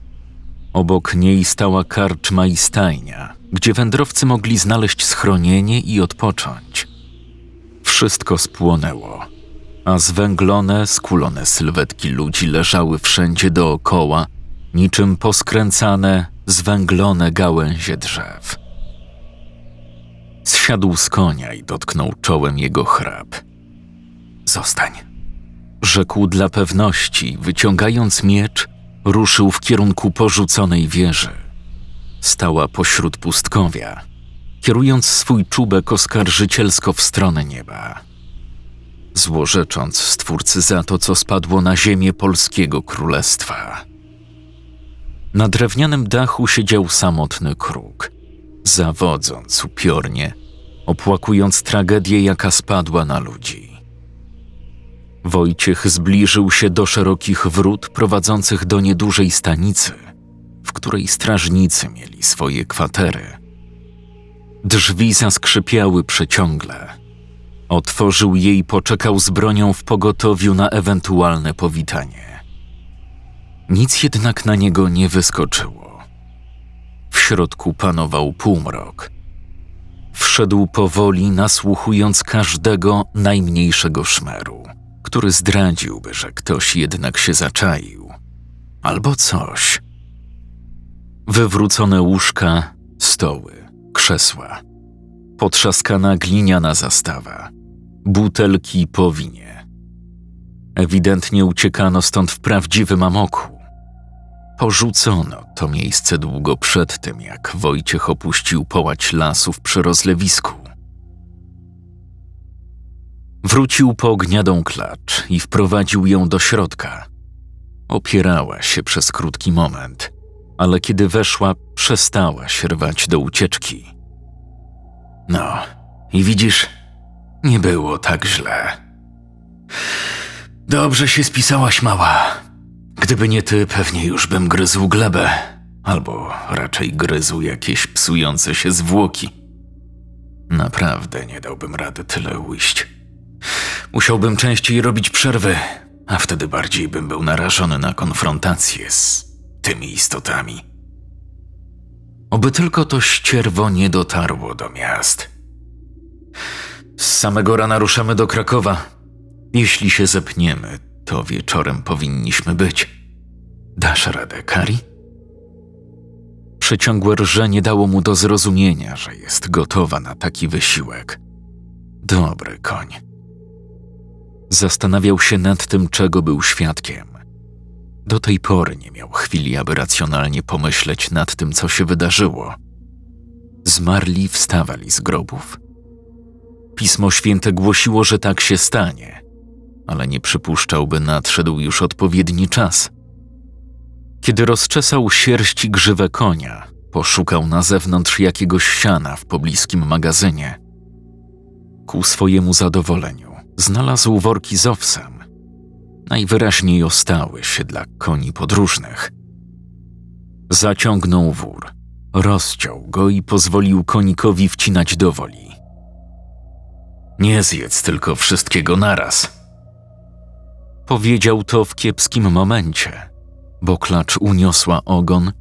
Obok niej stała karczma i stajnia, gdzie wędrowcy mogli znaleźć schronienie i odpocząć. Wszystko spłonęło, a zwęglone, skulone sylwetki ludzi leżały wszędzie dookoła, niczym poskręcane, zwęglone gałęzie drzew. Zsiadł z konia i dotknął czołem jego chrap. Zostań, rzekł dla pewności, wyciągając miecz, ruszył w kierunku porzuconej wieży. Stała pośród pustkowia, kierując swój czubek oskarżycielsko w stronę nieba. Złorzecząc stwórcy za to, co spadło na ziemię polskiego królestwa. Na drewnianym dachu siedział samotny kruk – zawodząc upiornie, opłakując tragedię, jaka spadła na ludzi. Wojciech zbliżył się do szerokich wrót prowadzących do niedużej stanicy, w której strażnicy mieli swoje kwatery. Drzwi zaskrzypiały przeciągle. Otworzył je i poczekał z bronią w pogotowiu na ewentualne powitanie. Nic jednak na niego nie wyskoczyło. W środku panował półmrok. Wszedł powoli, nasłuchując każdego najmniejszego szmeru, który zdradziłby, że ktoś jednak się zaczaił. Albo coś. Wywrócone łóżka, stoły, krzesła, potrzaskana gliniana zastawa, butelki po winie. Ewidentnie uciekano stąd w prawdziwym amoku Porzucono to miejsce długo przed tym, jak Wojciech opuścił połać lasów przy rozlewisku. Wrócił po gniadą klacz i wprowadził ją do środka. Opierała się przez krótki moment, ale kiedy weszła, przestała się rwać do ucieczki. No, i widzisz, nie było tak źle. Dobrze się spisałaś, mała. Gdyby nie ty, pewnie już bym gryzł glebę, albo raczej gryzł jakieś psujące się zwłoki. Naprawdę nie dałbym rady tyle ujść. Musiałbym częściej robić przerwy, a wtedy bardziej bym był narażony na konfrontację z tymi istotami. Oby tylko to ścierwo nie dotarło do miast. Z samego rana ruszamy do Krakowa. Jeśli się zepniemy, to wieczorem powinniśmy być. Dasz radę, Kari? Przeciągłe rżenie dało mu do zrozumienia, że jest gotowa na taki wysiłek. Dobry koń. Zastanawiał się nad tym, czego był świadkiem. Do tej pory nie miał chwili, aby racjonalnie pomyśleć nad tym, co się wydarzyło. Zmarli wstawali z grobów. Pismo Święte głosiło, że tak się stanie ale nie przypuszczał, by nadszedł już odpowiedni czas. Kiedy rozczesał sierści grzywe konia, poszukał na zewnątrz jakiegoś siana w pobliskim magazynie. Ku swojemu zadowoleniu znalazł worki z owsem. Najwyraźniej ostały się dla koni podróżnych. Zaciągnął wór, rozciął go i pozwolił konikowi wcinać do woli. Nie zjedz tylko wszystkiego naraz – Powiedział to w kiepskim momencie, bo klacz uniosła ogon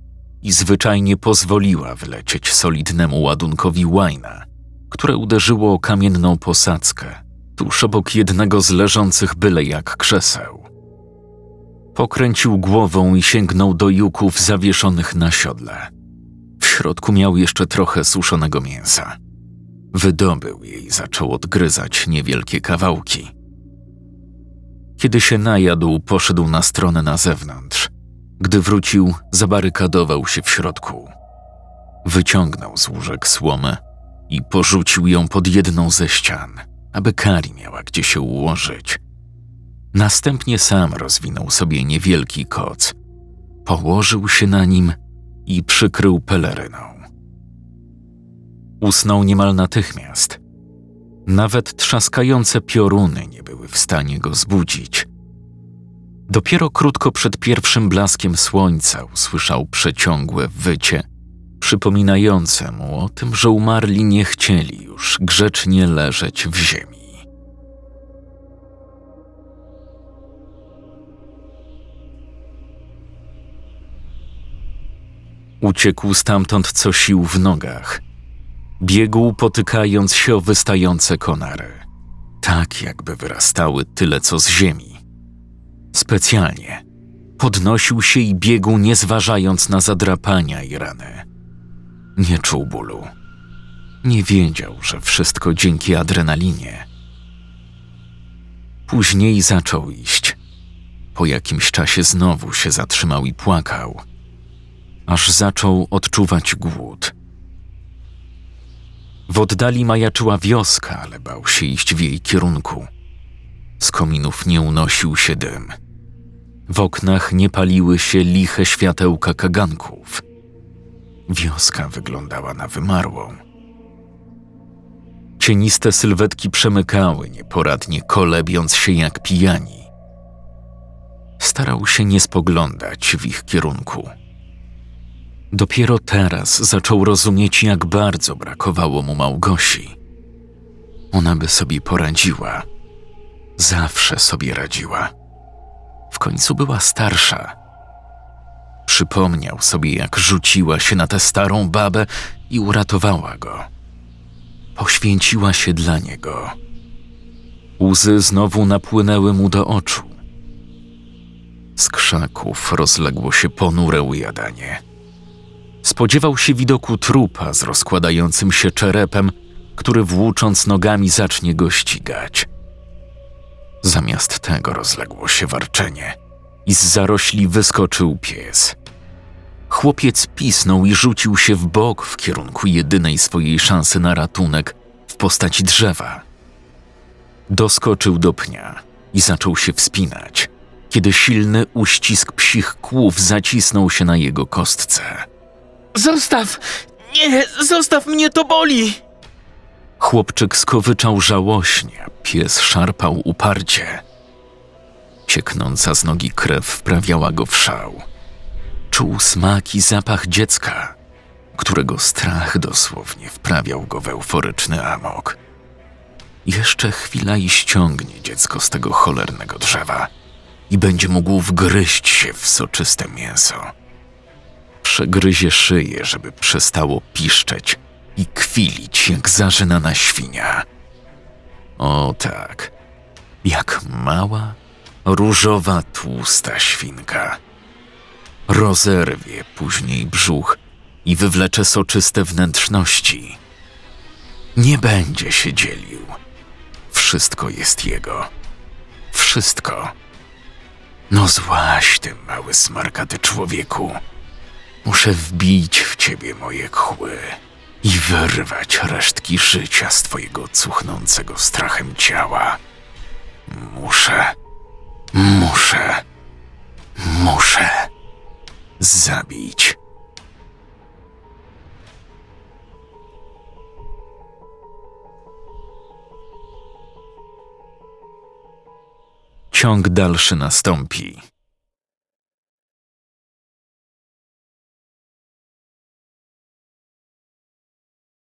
i zwyczajnie pozwoliła wlecieć solidnemu ładunkowi łajna, które uderzyło o kamienną posadzkę tuż obok jednego z leżących byle jak krzeseł. Pokręcił głową i sięgnął do juków zawieszonych na siodle. W środku miał jeszcze trochę suszonego mięsa. Wydobył jej i zaczął odgryzać niewielkie kawałki – kiedy się najadł, poszedł na stronę na zewnątrz. Gdy wrócił, zabarykadował się w środku. Wyciągnął z łóżek słomę i porzucił ją pod jedną ze ścian, aby Kari miała gdzie się ułożyć. Następnie sam rozwinął sobie niewielki koc. Położył się na nim i przykrył peleryną. Usnął niemal natychmiast – nawet trzaskające pioruny nie były w stanie go zbudzić. Dopiero krótko przed pierwszym blaskiem słońca usłyszał przeciągłe wycie, przypominające mu o tym, że umarli nie chcieli już grzecznie leżeć w ziemi. Uciekł stamtąd co sił w nogach – Biegł potykając się o wystające konary, tak jakby wyrastały tyle co z ziemi. Specjalnie podnosił się i biegł nie zważając na zadrapania i rany. Nie czuł bólu. Nie wiedział, że wszystko dzięki adrenalinie. Później zaczął iść. Po jakimś czasie znowu się zatrzymał i płakał, aż zaczął odczuwać głód. W oddali majaczyła wioska, ale bał się iść w jej kierunku. Z kominów nie unosił się dym. W oknach nie paliły się liche światełka kaganków. Wioska wyglądała na wymarłą. Cieniste sylwetki przemykały nieporadnie, kolebiąc się jak pijani. Starał się nie spoglądać w ich kierunku. Dopiero teraz zaczął rozumieć, jak bardzo brakowało mu Małgosi. Ona by sobie poradziła. Zawsze sobie radziła. W końcu była starsza. Przypomniał sobie, jak rzuciła się na tę starą babę i uratowała go. Poświęciła się dla niego. Łzy znowu napłynęły mu do oczu. Z krzaków rozległo się ponure ujadanie. Spodziewał się widoku trupa z rozkładającym się czerepem, który włócząc nogami zacznie go ścigać. Zamiast tego rozległo się warczenie i z zarośli wyskoczył pies. Chłopiec pisnął i rzucił się w bok w kierunku jedynej swojej szansy na ratunek w postaci drzewa. Doskoczył do pnia i zaczął się wspinać, kiedy silny uścisk psich kłów zacisnął się na jego kostce. Zostaw! Nie, zostaw mnie, to boli! Chłopczyk skowyczał żałośnie, pies szarpał uparcie. Cieknąca z nogi krew wprawiała go w szał. Czuł smak i zapach dziecka, którego strach dosłownie wprawiał go w euforyczny amok. Jeszcze chwila i ściągnie dziecko z tego cholernego drzewa i będzie mógł wgryźć się w soczyste mięso przegryzie szyję, żeby przestało piszczeć i kwilić jak zażynana świnia. O tak, jak mała, różowa, tłusta świnka. Rozerwie później brzuch i wywlecze soczyste wnętrzności. Nie będzie się dzielił. Wszystko jest jego. Wszystko. No złaś ty, mały smarkaty człowieku. Muszę wbić w ciebie moje kły i wyrwać resztki życia z twojego cuchnącego strachem ciała. Muszę, muszę, muszę zabić. Ciąg dalszy nastąpi.